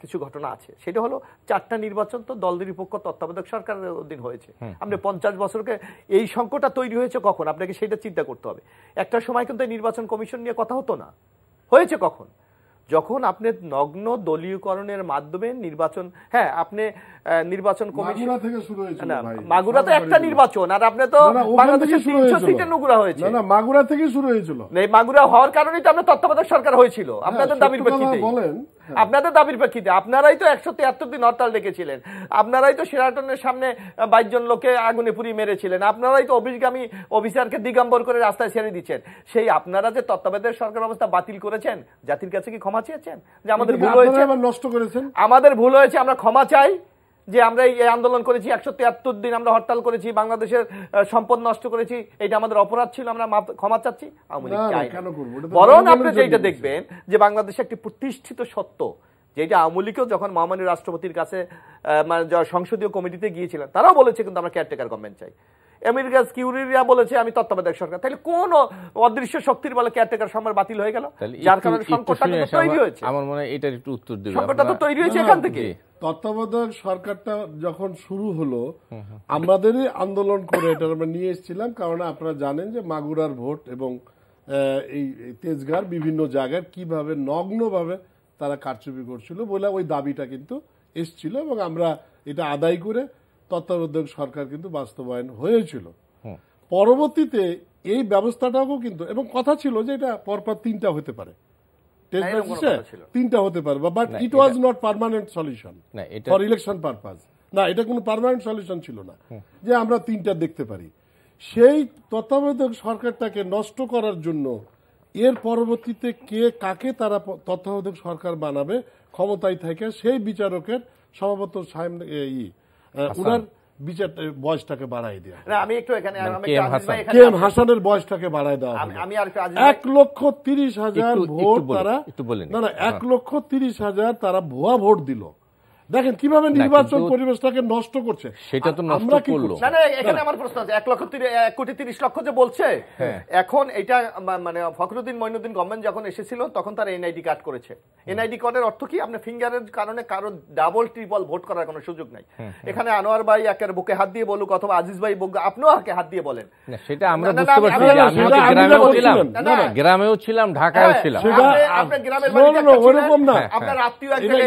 [SPEAKER 2] কিছু ঘটনা আছে সেটা হলো চারটা নির্বাচন তো দল নিরপেক্ষ তত্ত্বাবধায়ক সরকারের অধীন হয়েছে আপনি পঞ্চাশ বছরকে এই সংকটটা তৈরি হয়েছে কখন আপনাকে সেটা চিন্তা করতে হবে একটা সময় কিন্তু নির্বাচন কমিশন নিয়ে কথা হতো না হয়েছে কখন যখন আপনি নগ্ন দলীয়করণের মাধ্যমে নির্বাচন হ্যাঁ আপনি নির্বাচন কমিশন থেকে শুরু হয়েছে না মাগুরা তো একটা নির্বাচন আর আপনি তো বাংলাদেশে তিনশো সিটে নগুরা হয়েছে না
[SPEAKER 3] মাগুরা থেকে শুরু হয়েছিল
[SPEAKER 2] এই মাগুরা হওয়ার কারণেই তো আপনার তত্ত্বাবধায়ক সরকার হয়েছিল আপনাদের হ্যাঁ, দাবির প্রেক্ষিতে বলেন হ্যাঁ। আপনাদের দাবির প্রেক্ষিতে আপনারাই তো একশো তিয়াত্তর দিন হরতাল ডেকেছিলেন আপনারাই তো সেরাটনের সামনে বাইশ জন লোকে আগুনে পুড়িয়ে মেরেছিলেন আপনারাই তো অভিজ্ঞামী অফিসারকে দিগম্বর করে রাস্তায় ছেড়ে দিচ্ছেন সেই আপনারা যে তত্ত্বাবধায়ক সরকার ব্যবস্থা বাতিল করেছেন জাতির কাছে কি ক্ষমা চেয়েছেন যে আমাদের ভুল হয়েছে নষ্ট আমাদের ভুল হয়েছে আমরা ক্ষমা চাই যে আমরা এই আন্দোলন করেছি একশো তিয়াত্তর দিন আমরা হরতাল করেছি বাংলাদেশের সম্পদ নষ্ট করেছি এটা আমাদের অপরাধ ছিল আমরা ক্ষমা চাচ্ছি চাই
[SPEAKER 3] বরং আপনি যেটা
[SPEAKER 2] দেখবেন যে বাংলাদেশে একটি প্রতিষ্ঠিত সত্য যে এটা আওয়ামী লীগও যখন মহামান্য রাষ্ট্রপতির কাছে মানে সংসদীয় কমিটিতে গিয়েছিলেন তারাও বলেছে কিন্তু আমরা কেয়ারটেকার গভর্নমেন্ট চাই আমেরিকা সিকিউরিটিরা বলেছে আমি তত্ত্বাবধায়ক সরকার তাহলে কোন অদৃশ্য শক্তির বলে কেয়ারটেকার সম্মান বাতিল হয়ে গেল যার কারণে সংকটটা তৈরি হয়েছে
[SPEAKER 1] আমার মনে হয় এটার একটু উত্তর দিবেন সংকটটা তো তৈরি হয়েছে এখান থেকে
[SPEAKER 3] তত্ত্বাবধায়ক সরকারটা যখন শুরু হলো আমাদেরই আন্দোলন করে এটা আমরা নিয়ে এসেছিলাম কারণ আপনারা জানেন যে মাগুরার ভোট এবং এই তেজগার বিভিন্ন জায়গায় কিভাবে নগ্নভাবে ভাবে তারা কারচুপি করছিল বলে ওই দাবিটা কিন্তু এসছিল এবং আমরা এটা আদায় করে তত্ত্বাবধায়ক সরকার কিন্তু বাস্তবায়ন হয়েছিল পরবর্তীতে এই ব্যবস্থাটাও কিন্তু এবং কথা ছিল যে এটা পরপর তিনটা হতে পারে তিনটা হতে পারে but it was not permanent solution for election purpose না এটা কোনো পারমানেন্ট সলিউশন ছিল না যে আমরা তিনটা দেখতে পারি সেই তত্ত্বাবধায়ক সরকারটাকে নষ্ট করার জন্য এর পরবর্তীতে কে কাকে তারা তত্ত্বাবধায়ক সরকার বানাবে ক্ষমতায় থাকে সেই বিচারকের সম্ভবত ই উনার বিচার বয়সটাকে বাড়াই দেওয়া আমি একটু এখানে এম হাসানের বয়সটাকে বাড়াই দেওয়া আমি আর এক লক্ষ তিরিশ হাজার ভোট তারা না না এক হ্যাঁ। লক্ষ তিরিশ হাজার তারা ভুয়া ভোট দিল দেখেন কিভাবে নির্বাচন পরিবেশটাকে নষ্ট করছে সেটা তো নষ্ট করলো না না এখানে আমার প্রশ্ন আছে এক লক্ষ এক কোটি তিরিশ লক্ষ যে বলছে
[SPEAKER 4] হ্যাঁ।
[SPEAKER 2] এখন এটা মানে ফখরুদ্দিন মইনুদ্দিন গভর্নমেন্ট যখন এসেছিল তখন তার এনআইডি কার্ড করেছে এনআইডি কার্ডের অর্থ কি আপনি ফিঙ্গারের কারণে কারো ডাবল ট্রিপল ভোট করার কোনো সুযোগ নাই হ্যাঁ, হ্যাঁ। এখানে আনোয়ার ভাই একের বুকে হাত দিয়ে বলুক অথবা আজিজ ভাই বুকে আপনিও একে হাত দিয়ে বলেন
[SPEAKER 1] সেটা আমরা বুঝতে
[SPEAKER 2] পারছি আমি তো গ্রামেও ছিলাম
[SPEAKER 1] গ্রামেও ছিলাম ঢাকায়ও ছিলাম আপনি
[SPEAKER 2] গ্রামের বাড়িতে না আপনার আত্মীয় একজন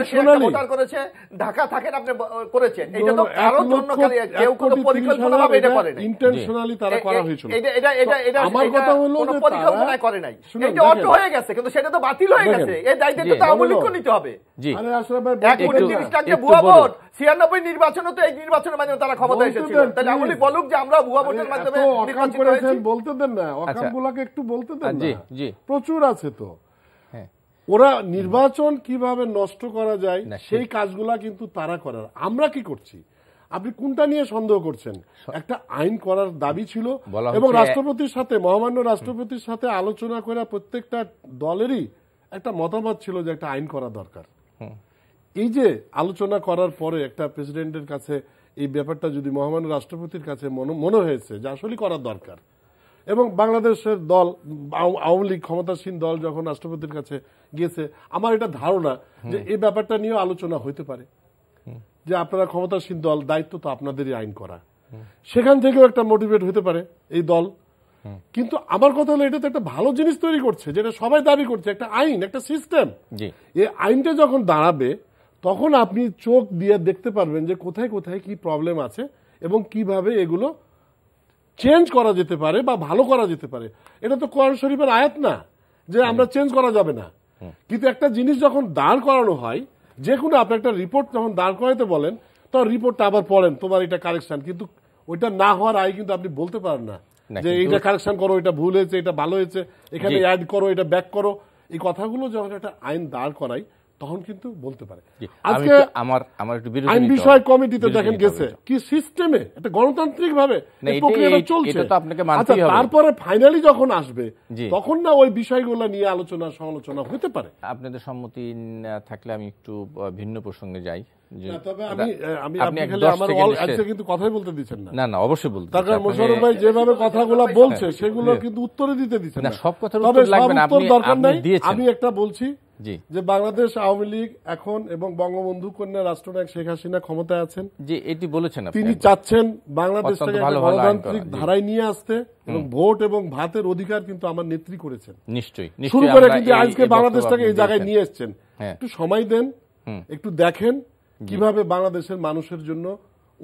[SPEAKER 2] ইলেকশন করে করেছে ঢাকা থাকেন আপনি করেছেন এটা তো কারো জন্য খালি কেউ কোনো পরিকল্পনা ভাবে এটা করে নাই ইন্টেনশনালি তারা করা হয়েছিল এটা এটা এটা এটা আমার কথা হলো যে পরিকল্পনা করে নাই এটা অটো হয়ে গেছে কিন্তু সেটা তো বাতিল হয়ে গেছে এই দায়িত্ব তো আওয়ামী লীগকে নিতে হবে
[SPEAKER 3] জি আরে আশরাফ ভাই
[SPEAKER 2] এক কোটি 30 টাকা ভুয়া ভোট 96 নির্বাচন তো এই নির্বাচনের মাধ্যমে তারা ক্ষমতা এসেছিল তাহলে আওয়ামী বলুক যে আমরা ভুয়া ভোটের মাধ্যমে নির্বাচিত হয়েছি
[SPEAKER 3] বলতে দেন না আচ্ছা। অকামগুলোকে একটু বলতে দেন না জি জি প্রচুর আছে তো ওরা নির্বাচন কিভাবে নষ্ট করা যায় সেই কাজগুলা কিন্তু তারা করার আমরা কি করছি আপনি কোনটা নিয়ে সন্দেহ করছেন একটা আইন করার দাবি ছিল এবং রাষ্ট্রপতির সাথে মহামান্য রাষ্ট্রপতির সাথে আলোচনা করে প্রত্যেকটা দলেরই একটা মতামত ছিল যে একটা আইন করা দরকার এই যে আলোচনা করার পরে একটা প্রেসিডেন্টের কাছে এই ব্যাপারটা যদি মহামান্য রাষ্ট্রপতির কাছে মনে হয়েছে যে আসলে করা দরকার এবং বাংলাদেশের দল আওয়ামী লীগ ক্ষমতাসীন দল যখন রাষ্ট্রপতির কাছে গিয়েছে আমার এটা ধারণা যে এই ব্যাপারটা নিয়ে আলোচনা হইতে পারে যে আপনারা ক্ষমতাসীন দল দায়িত্ব তো আপনাদেরই আইন করা সেখান থেকেও একটা মোটিভেট হতে পারে এই দল কিন্তু আমার কথা হলো এটা তো একটা ভালো জিনিস তৈরি করছে যেটা সবাই দাবি করছে একটা আইন একটা সিস্টেম এই আইনটা যখন দাঁড়াবে তখন আপনি চোখ দিয়ে দেখতে পারবেন যে কোথায় কোথায় কি প্রবলেম আছে এবং কিভাবে এগুলো চেঞ্জ করা যেতে পারে বা ভালো করা যেতে পারে এটা তো কোরআন শরীফের আয়াত না যে আমরা চেঞ্জ করা যাবে না কিন্তু একটা জিনিস যখন দাঁড় করানো হয় যে কোনো আপনি একটা রিপোর্ট যখন দাঁড় করাইতে বলেন তো রিপোর্টটা আবার পড়েন তোমার এটা কারেকশন কিন্তু ওইটা না হওয়ার আগে কিন্তু আপনি বলতে পারেন না যে এইটা কারেকশন করো এটা ভুল হয়েছে এটা ভালো হয়েছে এখানে অ্যাড করো এটা ব্যাক করো এই কথাগুলো যখন একটা আইন দাঁড় করায় তখন কিন্তু বলতে পারে
[SPEAKER 1] আজকে আমার আমার একটু বিরোধী আইন বিষয় কমিটিতে দেখেন গেছে
[SPEAKER 3] কি সিস্টেমে এটা গণতান্ত্রিক ভাবে প্রক্রিয়াটা চলছে এটা তো আপনাকে মানতেই আচ্ছা, হবে আচ্ছা তারপরে ফাইনালি যখন আসবে তখন না ওই বিষয়গুলো নিয়ে আলোচনা সমালোচনা হতে পারে আপনাদের সম্মতি
[SPEAKER 1] থাকলে আমি একটু ভিন্ন প্রসঙ্গে যাই আমি
[SPEAKER 3] একটা বলছি যে বাংলাদেশ আওয়ামী লীগ এখন এবং বঙ্গবন্ধু কন্যা রাষ্ট্রনায়ক শেখ হাসিনা ক্ষমতায় আছেন যে এটি বলেছেন তিনি চাচ্ছেন বাংলাদেশটাকে গণতান্ত্রিক ধারায় নিয়ে আসতে এবং ভোট এবং ভাতের অধিকার কিন্তু আমার নেত্রী করেছেন নিশ্চয়ই শুরু করে কিন্তু আজকে বাংলাদেশটাকে এই জায়গায় নিয়ে এসছেন হ্যাঁ। একটু সময় দেন একটু দেখেন কিভাবে বাংলাদেশের মানুষের জন্য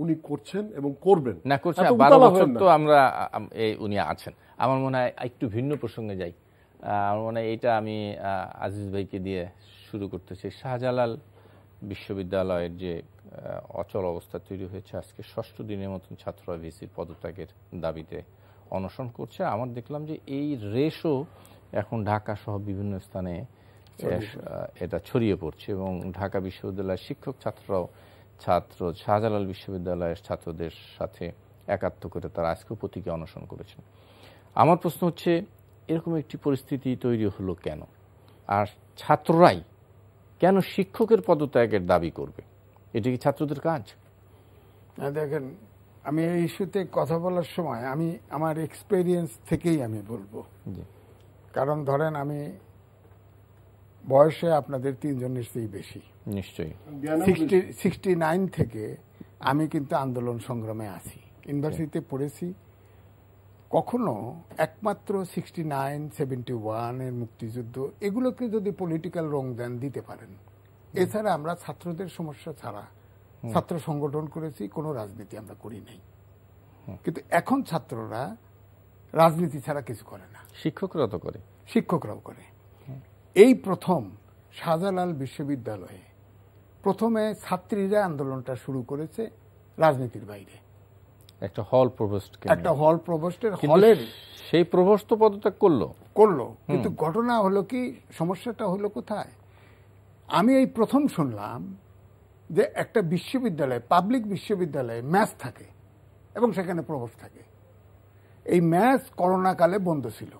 [SPEAKER 3] উনি করছেন এবং করবেন না করছেন বারো বছর তো
[SPEAKER 1] আমরা উনি আছেন আমার মনে হয় একটু ভিন্ন প্রসঙ্গে যাই আমার মনে এটা আমি আজিজ ভাইকে দিয়ে শুরু করতেছি শাহজালাল বিশ্ববিদ্যালয়ের যে অচল অবস্থা তৈরি হয়েছে আজকে ষষ্ঠ দিনের মতন ছাত্ররা ভিসির পদত্যাগের দাবিতে অনশন করছে আমার দেখলাম যে এই রেশও এখন ঢাকা সহ বিভিন্ন স্থানে এটা ছড়িয়ে পড়ছে এবং ঢাকা বিশ্ববিদ্যালয়ের শিক্ষক ছাত্ররাও ছাত্র শাহজালাল বিশ্ববিদ্যালয়ের ছাত্রদের সাথে একাত্ম করে তারা আজকেও প্রতীকে অনশন করেছেন আমার প্রশ্ন হচ্ছে এরকম একটি পরিস্থিতি তৈরি হলো কেন আর ছাত্ররাই কেন শিক্ষকের পদত্যাগের দাবি করবে এটি কি ছাত্রদের কাজ
[SPEAKER 4] দেখেন আমি এই ইস্যুতে কথা বলার সময় আমি আমার এক্সপেরিয়েন্স থেকেই আমি বলবো কারণ ধরেন আমি বয়সে আপনাদের তিনজন নিশ্চয়ই বেশি নিশ্চয়ই সিক্সটি নাইন থেকে আমি কিন্তু আন্দোলন সংগ্রামে আছি ইউনিভার্সিটিতে পড়েছি কখনো একমাত্র সিক্সটি নাইন সেভেন্টি ওয়ানের মুক্তিযুদ্ধ এগুলোকে যদি পলিটিক্যাল রং দেন দিতে পারেন এছাড়া আমরা ছাত্রদের সমস্যা ছাড়া ছাত্র সংগঠন করেছি কোনো রাজনীতি আমরা করি নাই কিন্তু এখন ছাত্ররা রাজনীতি ছাড়া কিছু করে না শিক্ষকরা তো করে শিক্ষকরাও করে এই প্রথম শাহজালাল বিশ্ববিদ্যালয়ে প্রথমে ছাত্রীরা আন্দোলনটা শুরু করেছে রাজনীতির বাইরে
[SPEAKER 1] একটা হল প্রভোস্ট একটা
[SPEAKER 4] হল প্রভোস্টের হলের সেই প্রভোস্ট পদত্যাগ করলো করলো কিন্তু ঘটনা হলো কি সমস্যাটা হলো কোথায় আমি এই প্রথম শুনলাম যে একটা বিশ্ববিদ্যালয়ে পাবলিক বিশ্ববিদ্যালয়ে ম্যাথ থাকে এবং সেখানে প্রভোস্ট থাকে এই ম্যাথ করোনাকালে বন্ধ ছিল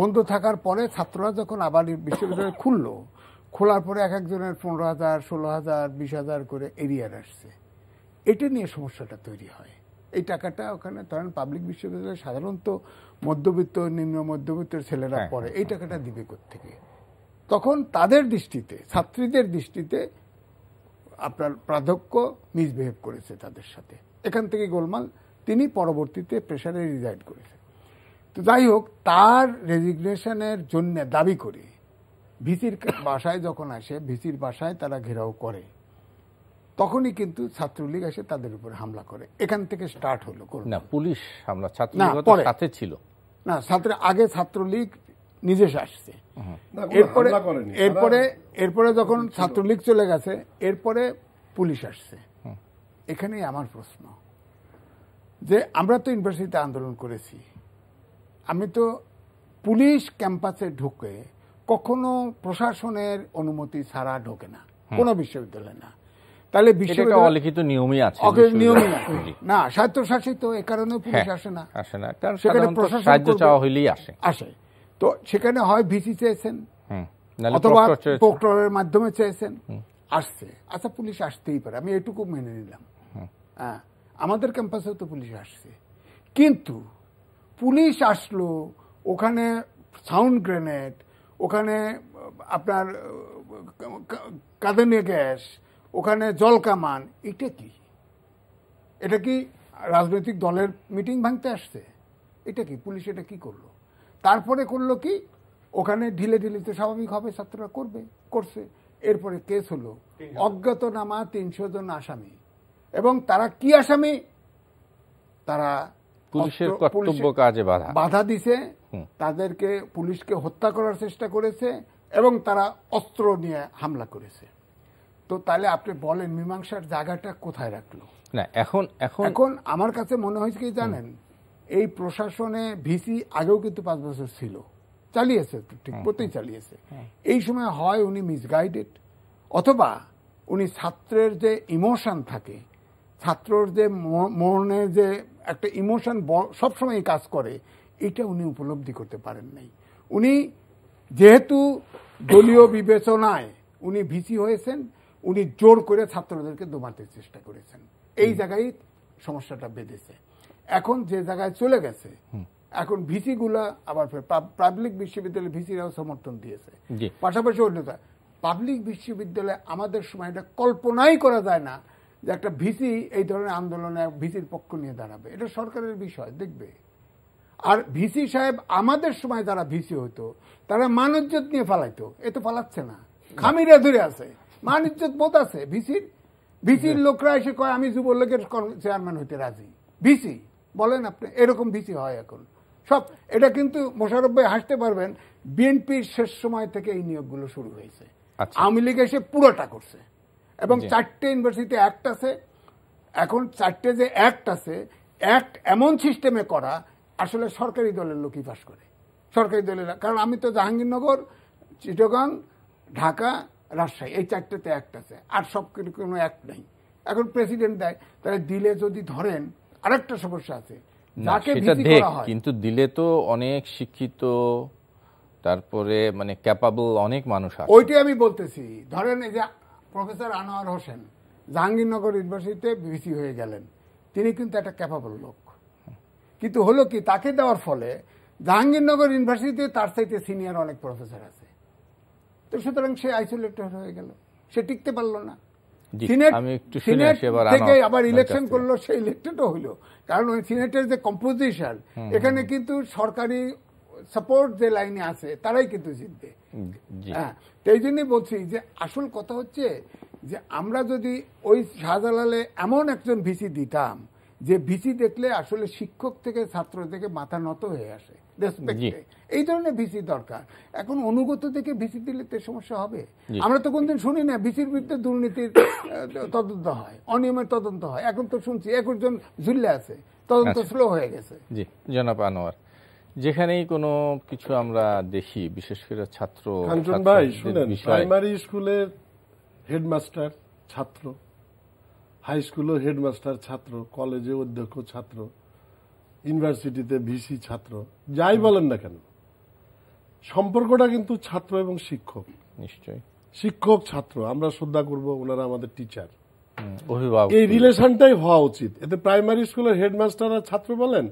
[SPEAKER 4] বন্ধ থাকার পরে ছাত্ররা যখন আবার বিশ্ববিদ্যালয় খুললো খোলার পরে এক একজনের পনেরো হাজার ষোলো হাজার বিশ হাজার করে এরিয়ার আসছে এটা নিয়ে সমস্যাটা তৈরি হয় এই টাকাটা ওখানে ধরেন পাবলিক বিশ্ববিদ্যালয়ে সাধারণত মধ্যবিত্ত নিম্ন মধ্যবিত্তের ছেলেরা হ্যাঁ। পড়ে এই টাকাটা দিবে থেকে তখন তাদের দৃষ্টিতে ছাত্রীদের দৃষ্টিতে আপনার প্রাধক্য মিসবিহেভ করেছে তাদের সাথে এখান থেকে গোলমাল তিনি পরবর্তীতে প্রেশারে রিজাইন করেছে তো যাই হোক তার রেজিগনেশনের জন্য দাবি করে ভিসির বাসায় যখন আসে ভিসির বাসায় তারা ঘেরাও করে তখনই কিন্তু ছাত্রলীগ এসে তাদের উপর হামলা করে এখান থেকে স্টার্ট হলো
[SPEAKER 1] না পুলিশ হামলা ছাত্রলীগ সাথে ছিল
[SPEAKER 4] না ছাত্র আগে ছাত্রলীগ নিজে আসছে এরপরে এরপরে এরপরে যখন ছাত্রলীগ চলে গেছে এরপরে পুলিশ আসছে এখানেই আমার প্রশ্ন যে আমরা তো ইউনিভার্সিটিতে আন্দোলন করেছি আমি তো পুলিশ ক্যাম্পাসে ঢুকে কখনো প্রশাসনের অনুমতি ছাড়া ঢোকে না কোনো বিশ্ববিদ্যালয় না
[SPEAKER 1] তাহলে বিশ্ববিদ্যালয় অলিখিত নিয়মই আছে নিয়মই
[SPEAKER 4] না স্বায়ত্তশাসিত এ কারণে পুলিশ হ্যাঁ, আসে না আসে না কারণ সেখানে প্রশাসন সাহায্য চাওয়া হইলেই আসে আসে তো সেখানে হয় ভিসি চেয়েছেন অথবা প্রক্টরের মাধ্যমে চেয়েছেন আসছে আচ্ছা পুলিশ আসতেই পারে আমি এটুকু মেনে নিলাম হ্যাঁ আমাদের ক্যাম্পাসেও তো পুলিশ আসছে কিন্তু পুলিশ আসলো ওখানে সাউন্ড গ্রেনেড ওখানে আপনার কাঁদানে গ্যাস ওখানে জল কামান এটা কি এটা কি রাজনৈতিক দলের মিটিং ভাঙতে আসছে এটা কি পুলিশ এটা কি করলো তারপরে করলো কি ওখানে ঢিলে ঢিলে তো স্বাভাবিক হবে ছাত্ররা করবে করছে এরপরে কেস হলো অজ্ঞাতনামা তিনশো জন আসামি এবং তারা কি আসামি তারা পুলিশের
[SPEAKER 1] কাজে বাধা বাধা
[SPEAKER 4] দিছে তাদেরকে পুলিশকে হত্যা করার চেষ্টা করেছে এবং তারা অস্ত্র নিয়ে হামলা করেছে তো তাহলে আপনি বলেন মীমাংসার জায়গাটা কোথায় রাখলো
[SPEAKER 1] না এখন এখন এখন
[SPEAKER 4] আমার কাছে মনে হয়েছে কি জানেন এই প্রশাসনে ভিসি আগেও কিন্তু পাঁচ বছর ছিল চালিয়েছে ঠিক মতোই চালিয়েছে এই সময় হয় উনি মিসগাইডেড অথবা উনি ছাত্রের যে ইমোশন থাকে ছাত্রর যে মনে যে একটা ইমোশন সবসময় কাজ করে এটা উনি উপলব্ধি করতে পারেন নাই উনি যেহেতু দলীয় বিবেচনায় উনি ভিসি হয়েছেন উনি জোর করে ছাত্রদেরকে দমাতে চেষ্টা করেছেন এই জায়গায় সমস্যাটা বেঁধেছে এখন যে জায়গায় চলে গেছে এখন ভিসিগুলা আবার পাবলিক বিশ্ববিদ্যালয় ভিসিরাও সমর্থন দিয়েছে পাশাপাশি অন্যতা পাবলিক বিশ্ববিদ্যালয়ে আমাদের সময় এটা কল্পনাই করা যায় না যে একটা ভিসি এই ধরনের আন্দোলনে ভিসির পক্ষ নিয়ে দাঁড়াবে এটা সরকারের বিষয় দেখবে আর ভিসি সাহেব আমাদের সময় যারা ভিসি হতো তারা মানুষজন নিয়ে ফালাইতো এ তো ফালাচ্ছে না খামিরা ধরে আছে মান ইজ্জত বোধ আছে ভিসির ভিসির লোকরা এসে কয় আমি যুবলীগের চেয়ারম্যান হইতে রাজি ভিসি বলেন আপনি এরকম ভিসি হয় এখন সব এটা কিন্তু মোশারফ ভাই হাসতে পারবেন বিএনপির শেষ সময় থেকে এই নিয়োগগুলো শুরু হয়েছে আচ্ছা। আওয়ামী লীগ এসে পুরোটা করছে এবং চারটে ইউনিভার্সিটি অ্যাক্ট আছে এখন চারটে যে অ্যাক্ট আছে অ্যাক্ট এমন সিস্টেমে করা আসলে সরকারি দলের লোকই পাশ করে সরকারি দলের কারণ আমি তো জাহাঙ্গীরনগর চিটগাং ঢাকা রাজশাহী এই চারটাতে একটা আছে আর সব কোনো এক নাই এখন প্রেসিডেন্ট দেয় তাহলে দিলে যদি ধরেন আরেকটা সমস্যা আছে
[SPEAKER 1] কিন্তু দিলে তো অনেক শিক্ষিত তারপরে মানে ক্যাপাবল অনেক মানুষ আছে
[SPEAKER 4] ওইটাই আমি বলতেছি ধরেন এই যে প্রফেসর আনোয়ার হোসেন জাহাঙ্গীরনগর ইউনিভার্সিটিতে ভিসি হয়ে গেলেন তিনি কিন্তু একটা ক্যাপাবল লোক কিন্তু হলো কি তাকে দেওয়ার ফলে জাহাঙ্গীরনগর ইউনিভার্সিটিতে তার চাইতে সিনিয়র অনেক প্রফেসর আছে তো সুতরাং সে আইসোলেটেড হয়ে গেল সে টিকতে পারল না তারাই কিন্তু জিতবে হ্যাঁ জন্যই বলছি যে আসল কথা হচ্ছে যে আমরা যদি ওই শাহজালালে এমন একজন ভিসি দিতাম যে ভিসি দেখলে আসলে শিক্ষক থেকে ছাত্র থেকে মাথা নত হয়ে আসে এই ধরনের ভিসি দরকার এখন অনুগত থেকে ভিসি দিলে তো সমস্যা হবে আমরা তো কোনদিন শুনি না ভিসির বিরুদ্ধে দুর্নীতির তদন্ত হয় অনিয়মের তদন্ত হয় এখন তো শুনছি আছে তদন্ত স্লো আচ্ছা। হয়ে গেছে
[SPEAKER 1] জি জনাব আনোয়ার যেখানেই কোনো কিছু আমরা দেখি বিশেষ করে ছাত্র ভাই শুনেন প্রাইমারি
[SPEAKER 3] স্কুলের হেডমাস্টার ছাত্র হাই স্কুলের হেডমাস্টার ছাত্র কলেজে অধ্যক্ষ ছাত্র ইউনিভার্সিটিতে ভিসি ছাত্র যাই বলেন না কেন সম্পর্কটা কিন্তু ছাত্র এবং শিক্ষক নিশ্চয় শিক্ষক ছাত্র আমরা শ্রদ্ধা করব ওনারা আমাদের টিচার এই রিলেশনটাই হওয়া উচিত এতে প্রাইমারি স্কুলের হেডমাস্টার আর ছাত্র বলেন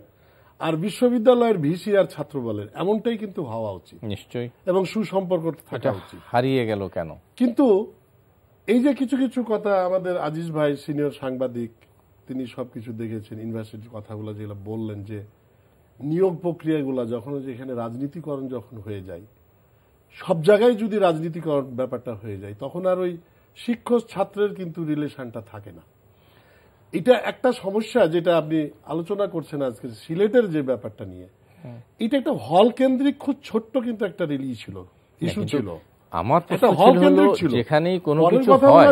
[SPEAKER 3] আর বিশ্ববিদ্যালয়ের ভিসি আর ছাত্র বলেন এমনটাই কিন্তু হওয়া উচিত নিশ্চয়ই এবং সুসম্পর্ক থাকা উচিত হারিয়ে গেল কেন কিন্তু এই যে কিছু কিছু কথা আমাদের আজিজ ভাই সিনিয়র সাংবাদিক তিনি সব কিছু দেখেছেন ইউনিভার্সিটির কথাগুলো যেগুলো বললেন যে নিয়োগ প্রক্রিয়াগুলো যখন যেখানে রাজনীতিকরণ যখন হয়ে যায় সব জায়গায় যদি রাজনীতিকরণ ব্যাপারটা হয়ে যায় তখন আর ওই শিক্ষক ছাত্রের কিন্তু রিলেশনটা থাকে না এটা একটা সমস্যা যেটা আপনি আলোচনা করছেন আজকে সিলেটের যে ব্যাপারটা নিয়ে হ্যাঁ। এটা একটা হল কেন্দ্রিক খুব ছোট্ট কিন্তু একটা রিলি ছিল হ্যাঁ, ইস্যু ছিল আমার হল কেন্দ্রিক ছিল যেখানে কোনো কিছু হয়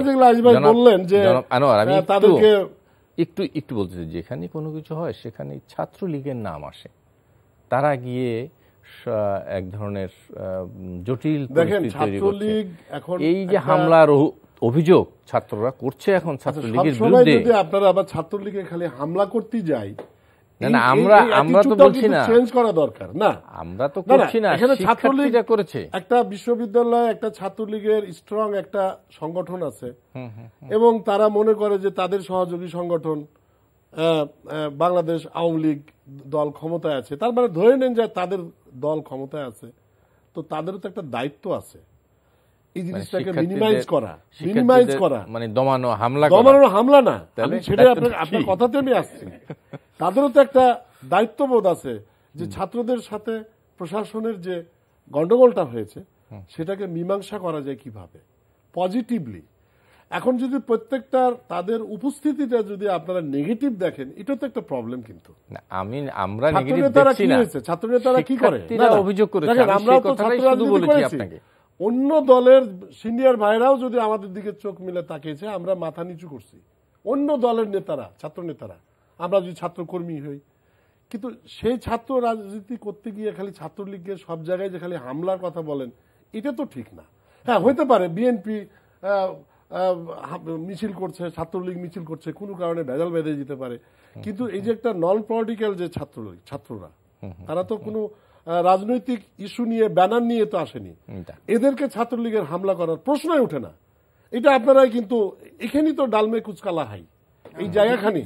[SPEAKER 3] বললেন যে তাদেরকে একটু
[SPEAKER 1] একটু বলতে যেখানে কোনো কিছু হয় সেখানে ছাত্রলীগের নাম আসে তারা গিয়ে এক ধরনের জটিল
[SPEAKER 3] এই যে হামলার
[SPEAKER 1] অভিযোগ ছাত্ররা করছে এখন আচ্ছা, ছাত্রলীগের বিরুদ্ধে
[SPEAKER 3] আপনারা আবার ছাত্রলীগের খালি হামলা করতে যায় একটা একটা ছাত্রলীগের স্ট্রং একটা সংগঠন আছে এবং তারা মনে করে যে তাদের সহযোগী সংগঠন বাংলাদেশ আওয়ামী লীগ দল ক্ষমতায় আছে তার মানে ধরে নেন যে তাদের দল ক্ষমতায় আছে তো তাদেরও তো একটা দায়িত্ব আছে এই মানে জিনিসটাকে মিনিমাইজ করা মিনিমাইজ করা
[SPEAKER 1] মানে দমানো হামলা দমানো হামলা না আমি সেটা আপনার কথাতে
[SPEAKER 3] আমি আসছি তাদেরও তো একটা দায়িত্ববোধ আছে যে ছাত্রদের সাথে প্রশাসনের যে গন্ডগোলটা হয়েছে সেটাকে মীমাংসা করা যায় কিভাবে পজিটিভলি এখন যদি প্রত্যেকটার তাদের উপস্থিতিটা যদি আপনারা নেগেটিভ দেখেন এটা তো একটা প্রবলেম কিন্তু
[SPEAKER 1] আমি আমরা
[SPEAKER 3] নেগেটিভ দেখছি কি করে অভিযোগ করে আমরা তো অন্য দলের সিনিয়র ভাইরাও যদি আমাদের দিকে চোখ মিলে তাকিয়েছে আমরা মাথা নিচু করছি অন্য দলের নেতারা ছাত্র নেতারা আমরা যদি ছাত্রকর্মী হই কিন্তু সেই ছাত্র রাজনীতি করতে গিয়ে খালি ছাত্রলীগকে সব জায়গায় যে খালি হামলার কথা বলেন এটা তো ঠিক না হ্যাঁ হইতে পারে বিএনপি মিছিল করছে ছাত্রলীগ মিছিল করছে কোনো কারণে ভেজাল বেঁধে যেতে পারে কিন্তু এই যে একটা নন পলিটিক্যাল যে ছাত্রলীগ ছাত্ররা তারা তো কোনো রাজনৈতিক ইস্যু নিয়ে ব্যানার নিয়ে তো আসেনি এদেরকে ছাত্রলীগের হামলা করার প্রশ্নই ওঠে না এটা আপনারাই কিন্তু এখানেই তো ডালমে কুচকালা হাই এই জায়গাখানি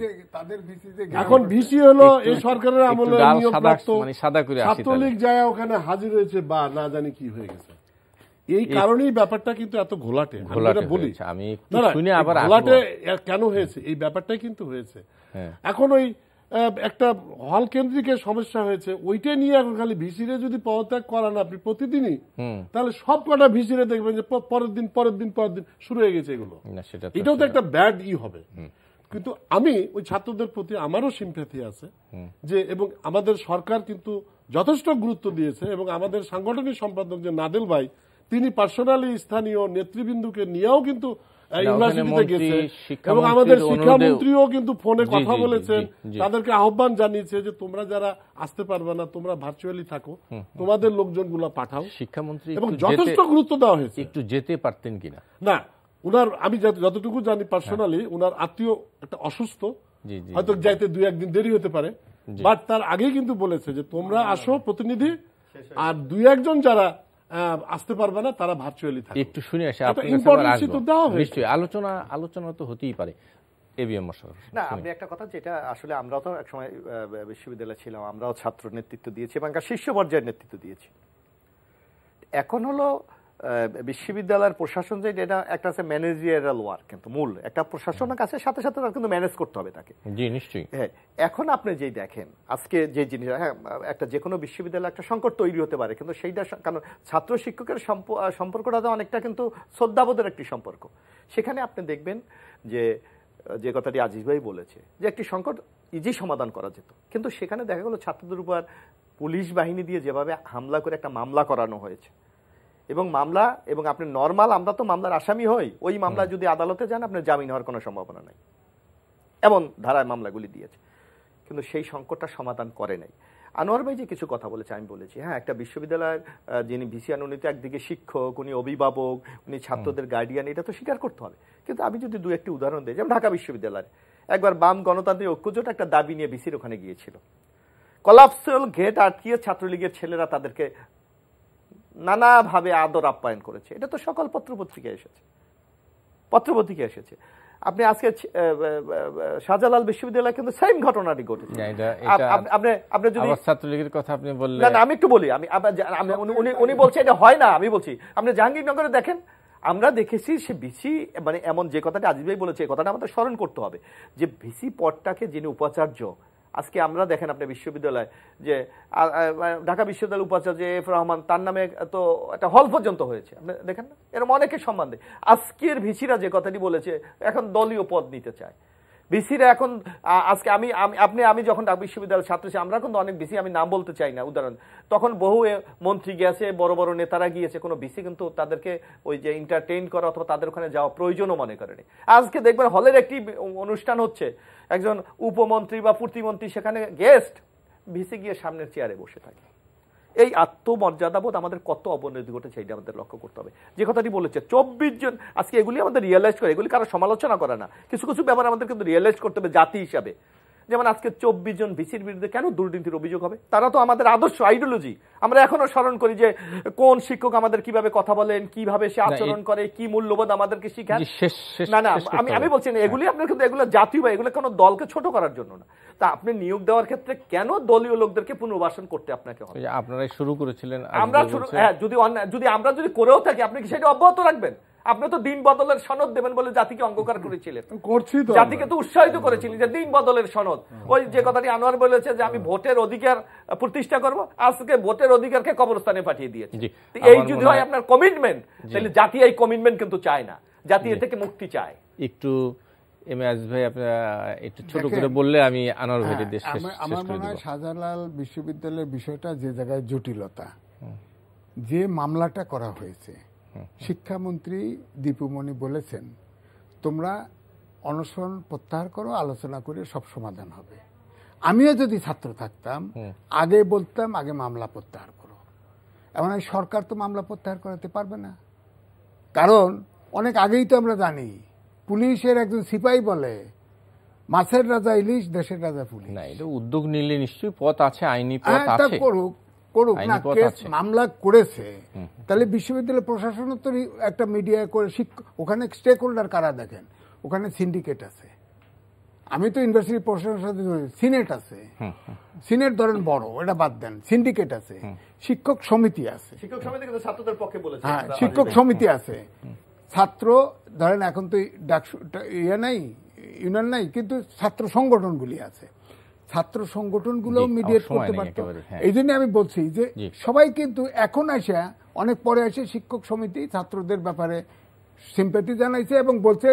[SPEAKER 3] এখন ভিসি হলো এই সরকারের আমলে মানে ছাত্রলীগ ওখানে হাজির হয়েছে বা না জানি কি হয়ে গেছে এই কারণেই ব্যাপারটা কিন্তু এত ঘোলাটে বলি আমি শুনে আবার ঘোলাটে কেন হয়েছে এই ব্যাপারটাই কিন্তু হয়েছে হ্যাঁ। এখন ওই একটা হল কেন্দ্রিকের সমস্যা হয়েছে ওইটা নিয়ে এখন খালি ভিসিরে যদি পদত্যাগ করান আপনি প্রতিদিনই তাহলে সব কটা ভিসিরে দেখবেন যে পরের দিন পরের দিন পরের দিন শুরু হয়ে গেছে এগুলো এটাও তো একটা ব্যাড ই হবে কিন্তু আমি ওই ছাত্রদের প্রতি আমারও সিম্প্যাথি আছে যে এবং আমাদের সরকার কিন্তু যথেষ্ট গুরুত্ব দিয়েছে এবং আমাদের সাংগঠনিক সম্পাদক যে নাদেল ভাই তিনি পার্সোনালি স্থানীয় নেতৃবৃন্দকে নিয়েও কিন্তু ইউনিভার্সিটিতে গেছে এবং আমাদের শিক্ষামন্ত্রীও কিন্তু ফোনে কথা বলেছেন তাদেরকে আহ্বান জানিয়েছে যে তোমরা যারা আসতে পারবে না তোমরা ভার্চুয়ালি থাকো তোমাদের লোকজনগুলো পাঠাও শিক্ষামন্ত্রী এবং যথেষ্ট
[SPEAKER 1] গুরুত্ব দেওয়া হয়েছে একটু যেতে পারতেন কিনা
[SPEAKER 3] না উনার আমি যতটুকু জানি পার্সোনালি হ্যাঁ। উনার আত্মীয় একটা অসুস্থ হয়তো যাইতে দুই একদিন দেরি হতে পারে বাট তার আগে কিন্তু বলেছে যে তোমরা হ্যাঁ। আসো প্রতিনিধি আর দুই একজন যারা আসতে পারবে না তারা ভার্চুয়ালি থাকে একটু শুনে আসে
[SPEAKER 1] নিশ্চয়ই আলোচনা আলোচনা তো হতেই পারে এবিএম না আপনি
[SPEAKER 2] একটা কথা যেটা আসলে আমরাও তো একসময় বিশ্ববিদ্যালয়ে ছিলাম আমরাও ছাত্র নেতৃত্ব দিয়েছি এবং শীর্ষ পর্যায়ের নেতৃত্ব দিয়েছি এখন হলো বিশ্ববিদ্যালয়ের প্রশাসন যে এটা একটা আছে ম্যানেজিয়ারাল ওয়ার্ক কিন্তু মূল একটা প্রশাসনের কাছে সাথে সাথে তার কিন্তু ম্যানেজ করতে হবে তাকে জি নিশ্চয়ই হ্যাঁ এখন আপনি যেই দেখেন আজকে যে জিনিস হ্যাঁ একটা যে কোনো বিশ্ববিদ্যালয়ে একটা সংকট তৈরি হতে পারে কিন্তু সেইটা কারণ ছাত্র শিক্ষকের সম্পর্কটা অনেকটা কিন্তু শ্রদ্ধাবোধের একটি সম্পর্ক সেখানে আপনি দেখবেন যে যে কথাটি আজিজ ভাই বলেছে যে একটি সংকট ইজি সমাধান করা যেত কিন্তু সেখানে দেখা গেল ছাত্রদের উপর পুলিশ বাহিনী দিয়ে যেভাবে হামলা করে একটা মামলা করানো হয়েছে এবং মামলা এবং আপনি নর্মাল আমরা তো মামলার আসামি হই ওই মামলা যদি আদালতে যান আপনার জামিন হওয়ার কোনো সম্ভাবনা নাই এমন ধারায় মামলাগুলি দিয়েছে কিন্তু সেই সংকটটা সমাধান করে নাই আনোয়ার ভাই যে কিছু কথা বলেছে আমি বলেছি হ্যাঁ একটা বিশ্ববিদ্যালয়ের যিনি ভিসি আনুনীতি একদিকে শিক্ষক উনি অভিভাবক উনি ছাত্রদের গার্ডিয়ান এটা তো স্বীকার করতে হবে কিন্তু আমি যদি দু একটি উদাহরণ দিই যেমন ঢাকা বিশ্ববিদ্যালয়ের একবার বাম গণতান্ত্রিক ঐক্যজোট একটা দাবি নিয়ে ভিসির ওখানে গিয়েছিল কলাপসল ঘেট আটকিয়ে ছাত্রলীগের ছেলেরা তাদেরকে নানাভাবে আদর আপ্যায়ন করেছে এটা তো সকল পত্রপত্রিকায় এসেছে পত্রপত্রিকায় এসেছে আপনি আজকে শাহজালাল বিশ্ববিদ্যালয় কিন্তু সেম ঘটনাটি ঘটেছে আপনি আপনি যদি
[SPEAKER 1] ছাত্রলীগের কথা আপনি বললেন না আমি
[SPEAKER 2] একটু বলি আমি আমি উনি উনি বলছে এটা হয় না আমি বলছি আপনি জাহাঙ্গীরনগরে দেখেন আমরা দেখেছি সে ভিসি মানে এমন যে কথাটা আজিজ ভাই বলেছে এই কথাটা আমাদের স্মরণ করতে হবে যে ভিসি পদটাকে যিনি উপাচার্য আজকে আমরা দেখেন আপনার বিশ্ববিদ্যালয় যে ঢাকা বিশ্ববিদ্যালয় উপাচার্য এফ রহমান তার নামে তো একটা হল পর্যন্ত হয়েছে আপনি দেখেন না এরকম অনেকের সম্মান দেয় আজকের ভিসিরা যে কথাটি বলেছে এখন দলীয় পদ নিতে চায় বিসিরা এখন আজকে আমি আপনি আমি যখন ঢাকা বিশ্ববিদ্যালয়ের ছাত্র ছিল আমরা কিন্তু অনেক বিসি আমি নাম বলতে চাই না উদাহরণ তখন বহু মন্ত্রী গিয়েছে বড় বড় নেতারা গিয়েছে কোনো বিসি কিন্তু তাদেরকে ওই যে এন্টারটেইন করা অথবা তাদের ওখানে যাওয়া প্রয়োজনও মনে করেনি আজকে দেখবেন হলের একটি অনুষ্ঠান হচ্ছে একজন উপমন্ত্রী বা প্রতিমন্ত্রী সেখানে গেস্ট ভিসি গিয়ে সামনের চেয়ারে বসে থাকে এই আত্মমর্যাদাবোধ আমাদের কত অবনতি ঘটেছে এটা আমাদের লক্ষ্য করতে হবে যে কথাটি বলেছে চব্বিশ জন আজকে এগুলি আমাদের রিয়েলাইজ করে এগুলি কারো সমালোচনা করে না কিছু কিছু ব্যাপার আমাদের কিন্তু রিয়েলাইজ করতে হবে জাতি হিসাবে যেমন আজকে চব্বিশ জন ভিসির বিরুদ্ধে কেন দুর্নীতির অভিযোগ হবে তারা তো আমাদের আদর্শ আইডিওলজি আমরা এখনো স্মরণ করি যে কোন শিক্ষক আমাদের কিভাবে কথা বলেন কিভাবে সে আচরণ করে কি মূল্যবোধ আমাদেরকে শিখায়
[SPEAKER 1] না না আমি আমি বলছি না
[SPEAKER 2] এগুলি আপনার কিন্তু এগুলো জাতীয় বা এগুলো কোনো দলকে ছোট করার জন্য না তা আপনি নিয়োগ দেওয়ার ক্ষেত্রে কেন দলীয় লোকদেরকে পুনর্বাসন করতে আপনাকে হবে
[SPEAKER 1] আপনারাই শুরু করেছিলেন আমরা শুরু হ্যাঁ
[SPEAKER 2] যদি যদি আমরা যদি করেও থাকি আপনি কি সেটা অব্যাহত রাখবেন আপনি তো দিন বদলের সনদ দেবেন বলে জাতিকে অঙ্গকার করেছিলেন করছি জাতিকে তো উৎসাহিত করেছিলেন যে দিন বদলের সনদ ওই যে কথাটি আনোয়ার বলেছে যে আমি ভোটের অধিকার প্রতিষ্ঠা করব আজকে ভোটের অধিকারকে কবরস্থানে পাঠিয়ে দিয়েছে
[SPEAKER 1] এই যদি হয় আপনার
[SPEAKER 2] কমিটমেন্ট তাহলে জাতি এই কমিটমেন্ট কিন্তু চায়
[SPEAKER 1] না
[SPEAKER 4] জাতি এ থেকে মুক্তি চায়
[SPEAKER 1] একটু এম এস ভাই আপনারা একটু ছোট করে বললে আমি আনোয়ার ভাইয়ের হ্যাঁ, দেশ আমার মনে হয়
[SPEAKER 4] শাহজালাল বিশ্ববিদ্যালয়ের বিষয়টা যে জায়গায় জটিলতা যে মামলাটা করা হয়েছে শিক্ষামন্ত্রী দীপুমণি বলেছেন তোমরা অনশন প্রত্যাহার করো আলোচনা করে সব সমাধান হবে আমিও যদি ছাত্র থাকতাম আগে বলতাম আগে মামলা প্রত্যাহার করো এমন সরকার তো মামলা প্রত্যাহার করাতে পারবে না কারণ অনেক আগেই তো আমরা জানি পুলিশের একজন সিপাহী বলে মাছের রাজা ইলিশ দেশের রাজা পুলিশ
[SPEAKER 1] উদ্যোগ নিলে নিশ্চয়ই পথ আছে আইনি পথ হ্যাঁ, আছে করুক করুক না
[SPEAKER 4] মামলা করেছে তাহলে বিশ্ববিদ্যালয় তো একটা মিডিয়া করে ওখানে স্টেক হোল্ডার কারা দেখেন ওখানে সিন্ডিকেট আছে আমি তো ইউনিভার্সিটি প্রশাসনের সাথে সিনেট আছে সিনেট ধরেন বড় এটা বাদ দেন সিন্ডিকেট আছে শিক্ষক সমিতি আছে
[SPEAKER 2] শিক্ষক সমিতি কিন্তু ছাত্রদের পক্ষে বলেছে হ্যাঁ শিক্ষক সমিতি আছে
[SPEAKER 4] ছাত্র ধরেন এখন তো ডাকসু ইয়ে নাই ইউনিয়ন নাই কিন্তু ছাত্র সংগঠনগুলি আছে ছাত্র সংগঠনগুলো মিডিয়েট করতে পারত হ্যাঁ। এই জন্য আমি বলছি যে সবাই কিন্তু এখন আসা অনেক পরে আসে শিক্ষক সমিতি ছাত্রদের ব্যাপারে সিম্পেটি জানাইছে এবং বলছে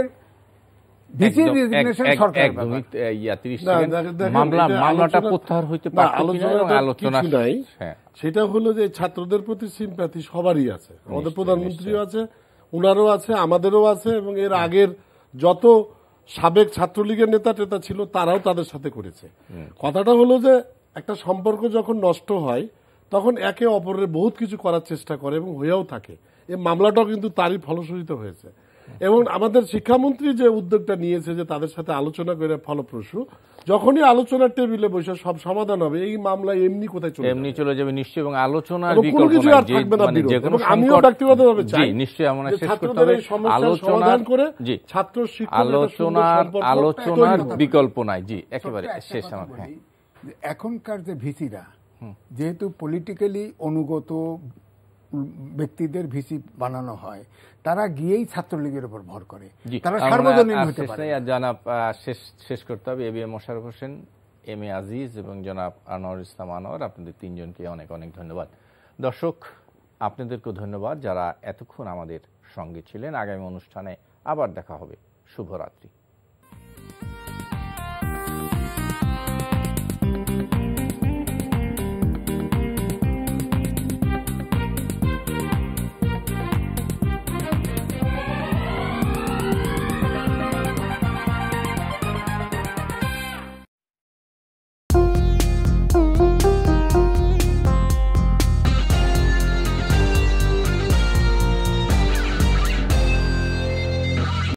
[SPEAKER 3] সেটা হলো যে ছাত্রদের প্রতি সিম্প্যাথি সবারই আছে আমাদের প্রধানমন্ত্রীও আছে উনারও আছে আমাদেরও আছে এবং এর আগের যত সাবেক ছাত্রলীগের নেতা টেতা ছিল তারাও তাদের সাথে করেছে কথাটা হলো যে একটা সম্পর্ক যখন নষ্ট হয় তখন একে অপরের বহুত কিছু করার চেষ্টা করে এবং হয়েও থাকে এই মামলাটাও কিন্তু তারই ফলশ্রুতিতে হয়েছে এবং আমাদের শিক্ষামন্ত্রী যে উদ্যোগটা নিয়েছে যে তাদের সাথে আলোচনা করে ফলপ্রসূ যখনই আলোচনার টেবিলে বসে সব সমাধান হবে এই মামলা এমনি কোথায় চলে
[SPEAKER 1] এমনি চলে যাবে নিশ্চয়ই এবং আলোচনার বিকল্প কিছু আর থাকবে না মানে আমিও ব্যক্তিগতভাবে চাই জি নিশ্চয়ই আমরা শেষ করতে হবে আলোচনা সমাধান করে ছাত্র শিক্ষক আলোচনার আলোচনার বিকল্প নাই জি একেবারে
[SPEAKER 4] শেষ আমার হ্যাঁ। এখনকার যে ভীতিরা যেহেতু পলিটিক্যালি অনুগত ব্যক্তিদের ভিসি বানানো হয় তারা গিয়েই ছাত্রলীগের উপর ভর করে তারা সার্বজনীন হতে পারে
[SPEAKER 1] জনাব শেষ শেষ করতে হবে A B Mosharraf Hossain M A Aziz এবং জনাব আনোয়ার ইসলাম আনোয়ার আপনাদের তিনজনকে অনেক অনেক ধন্যবাদ দর্শক আপনাদেরকেও ধন্যবাদ যারা এতক্ষণ আমাদের সঙ্গে ছিলেন আগামী অনুষ্ঠানে আবার দেখা হবে শুভরাত্রি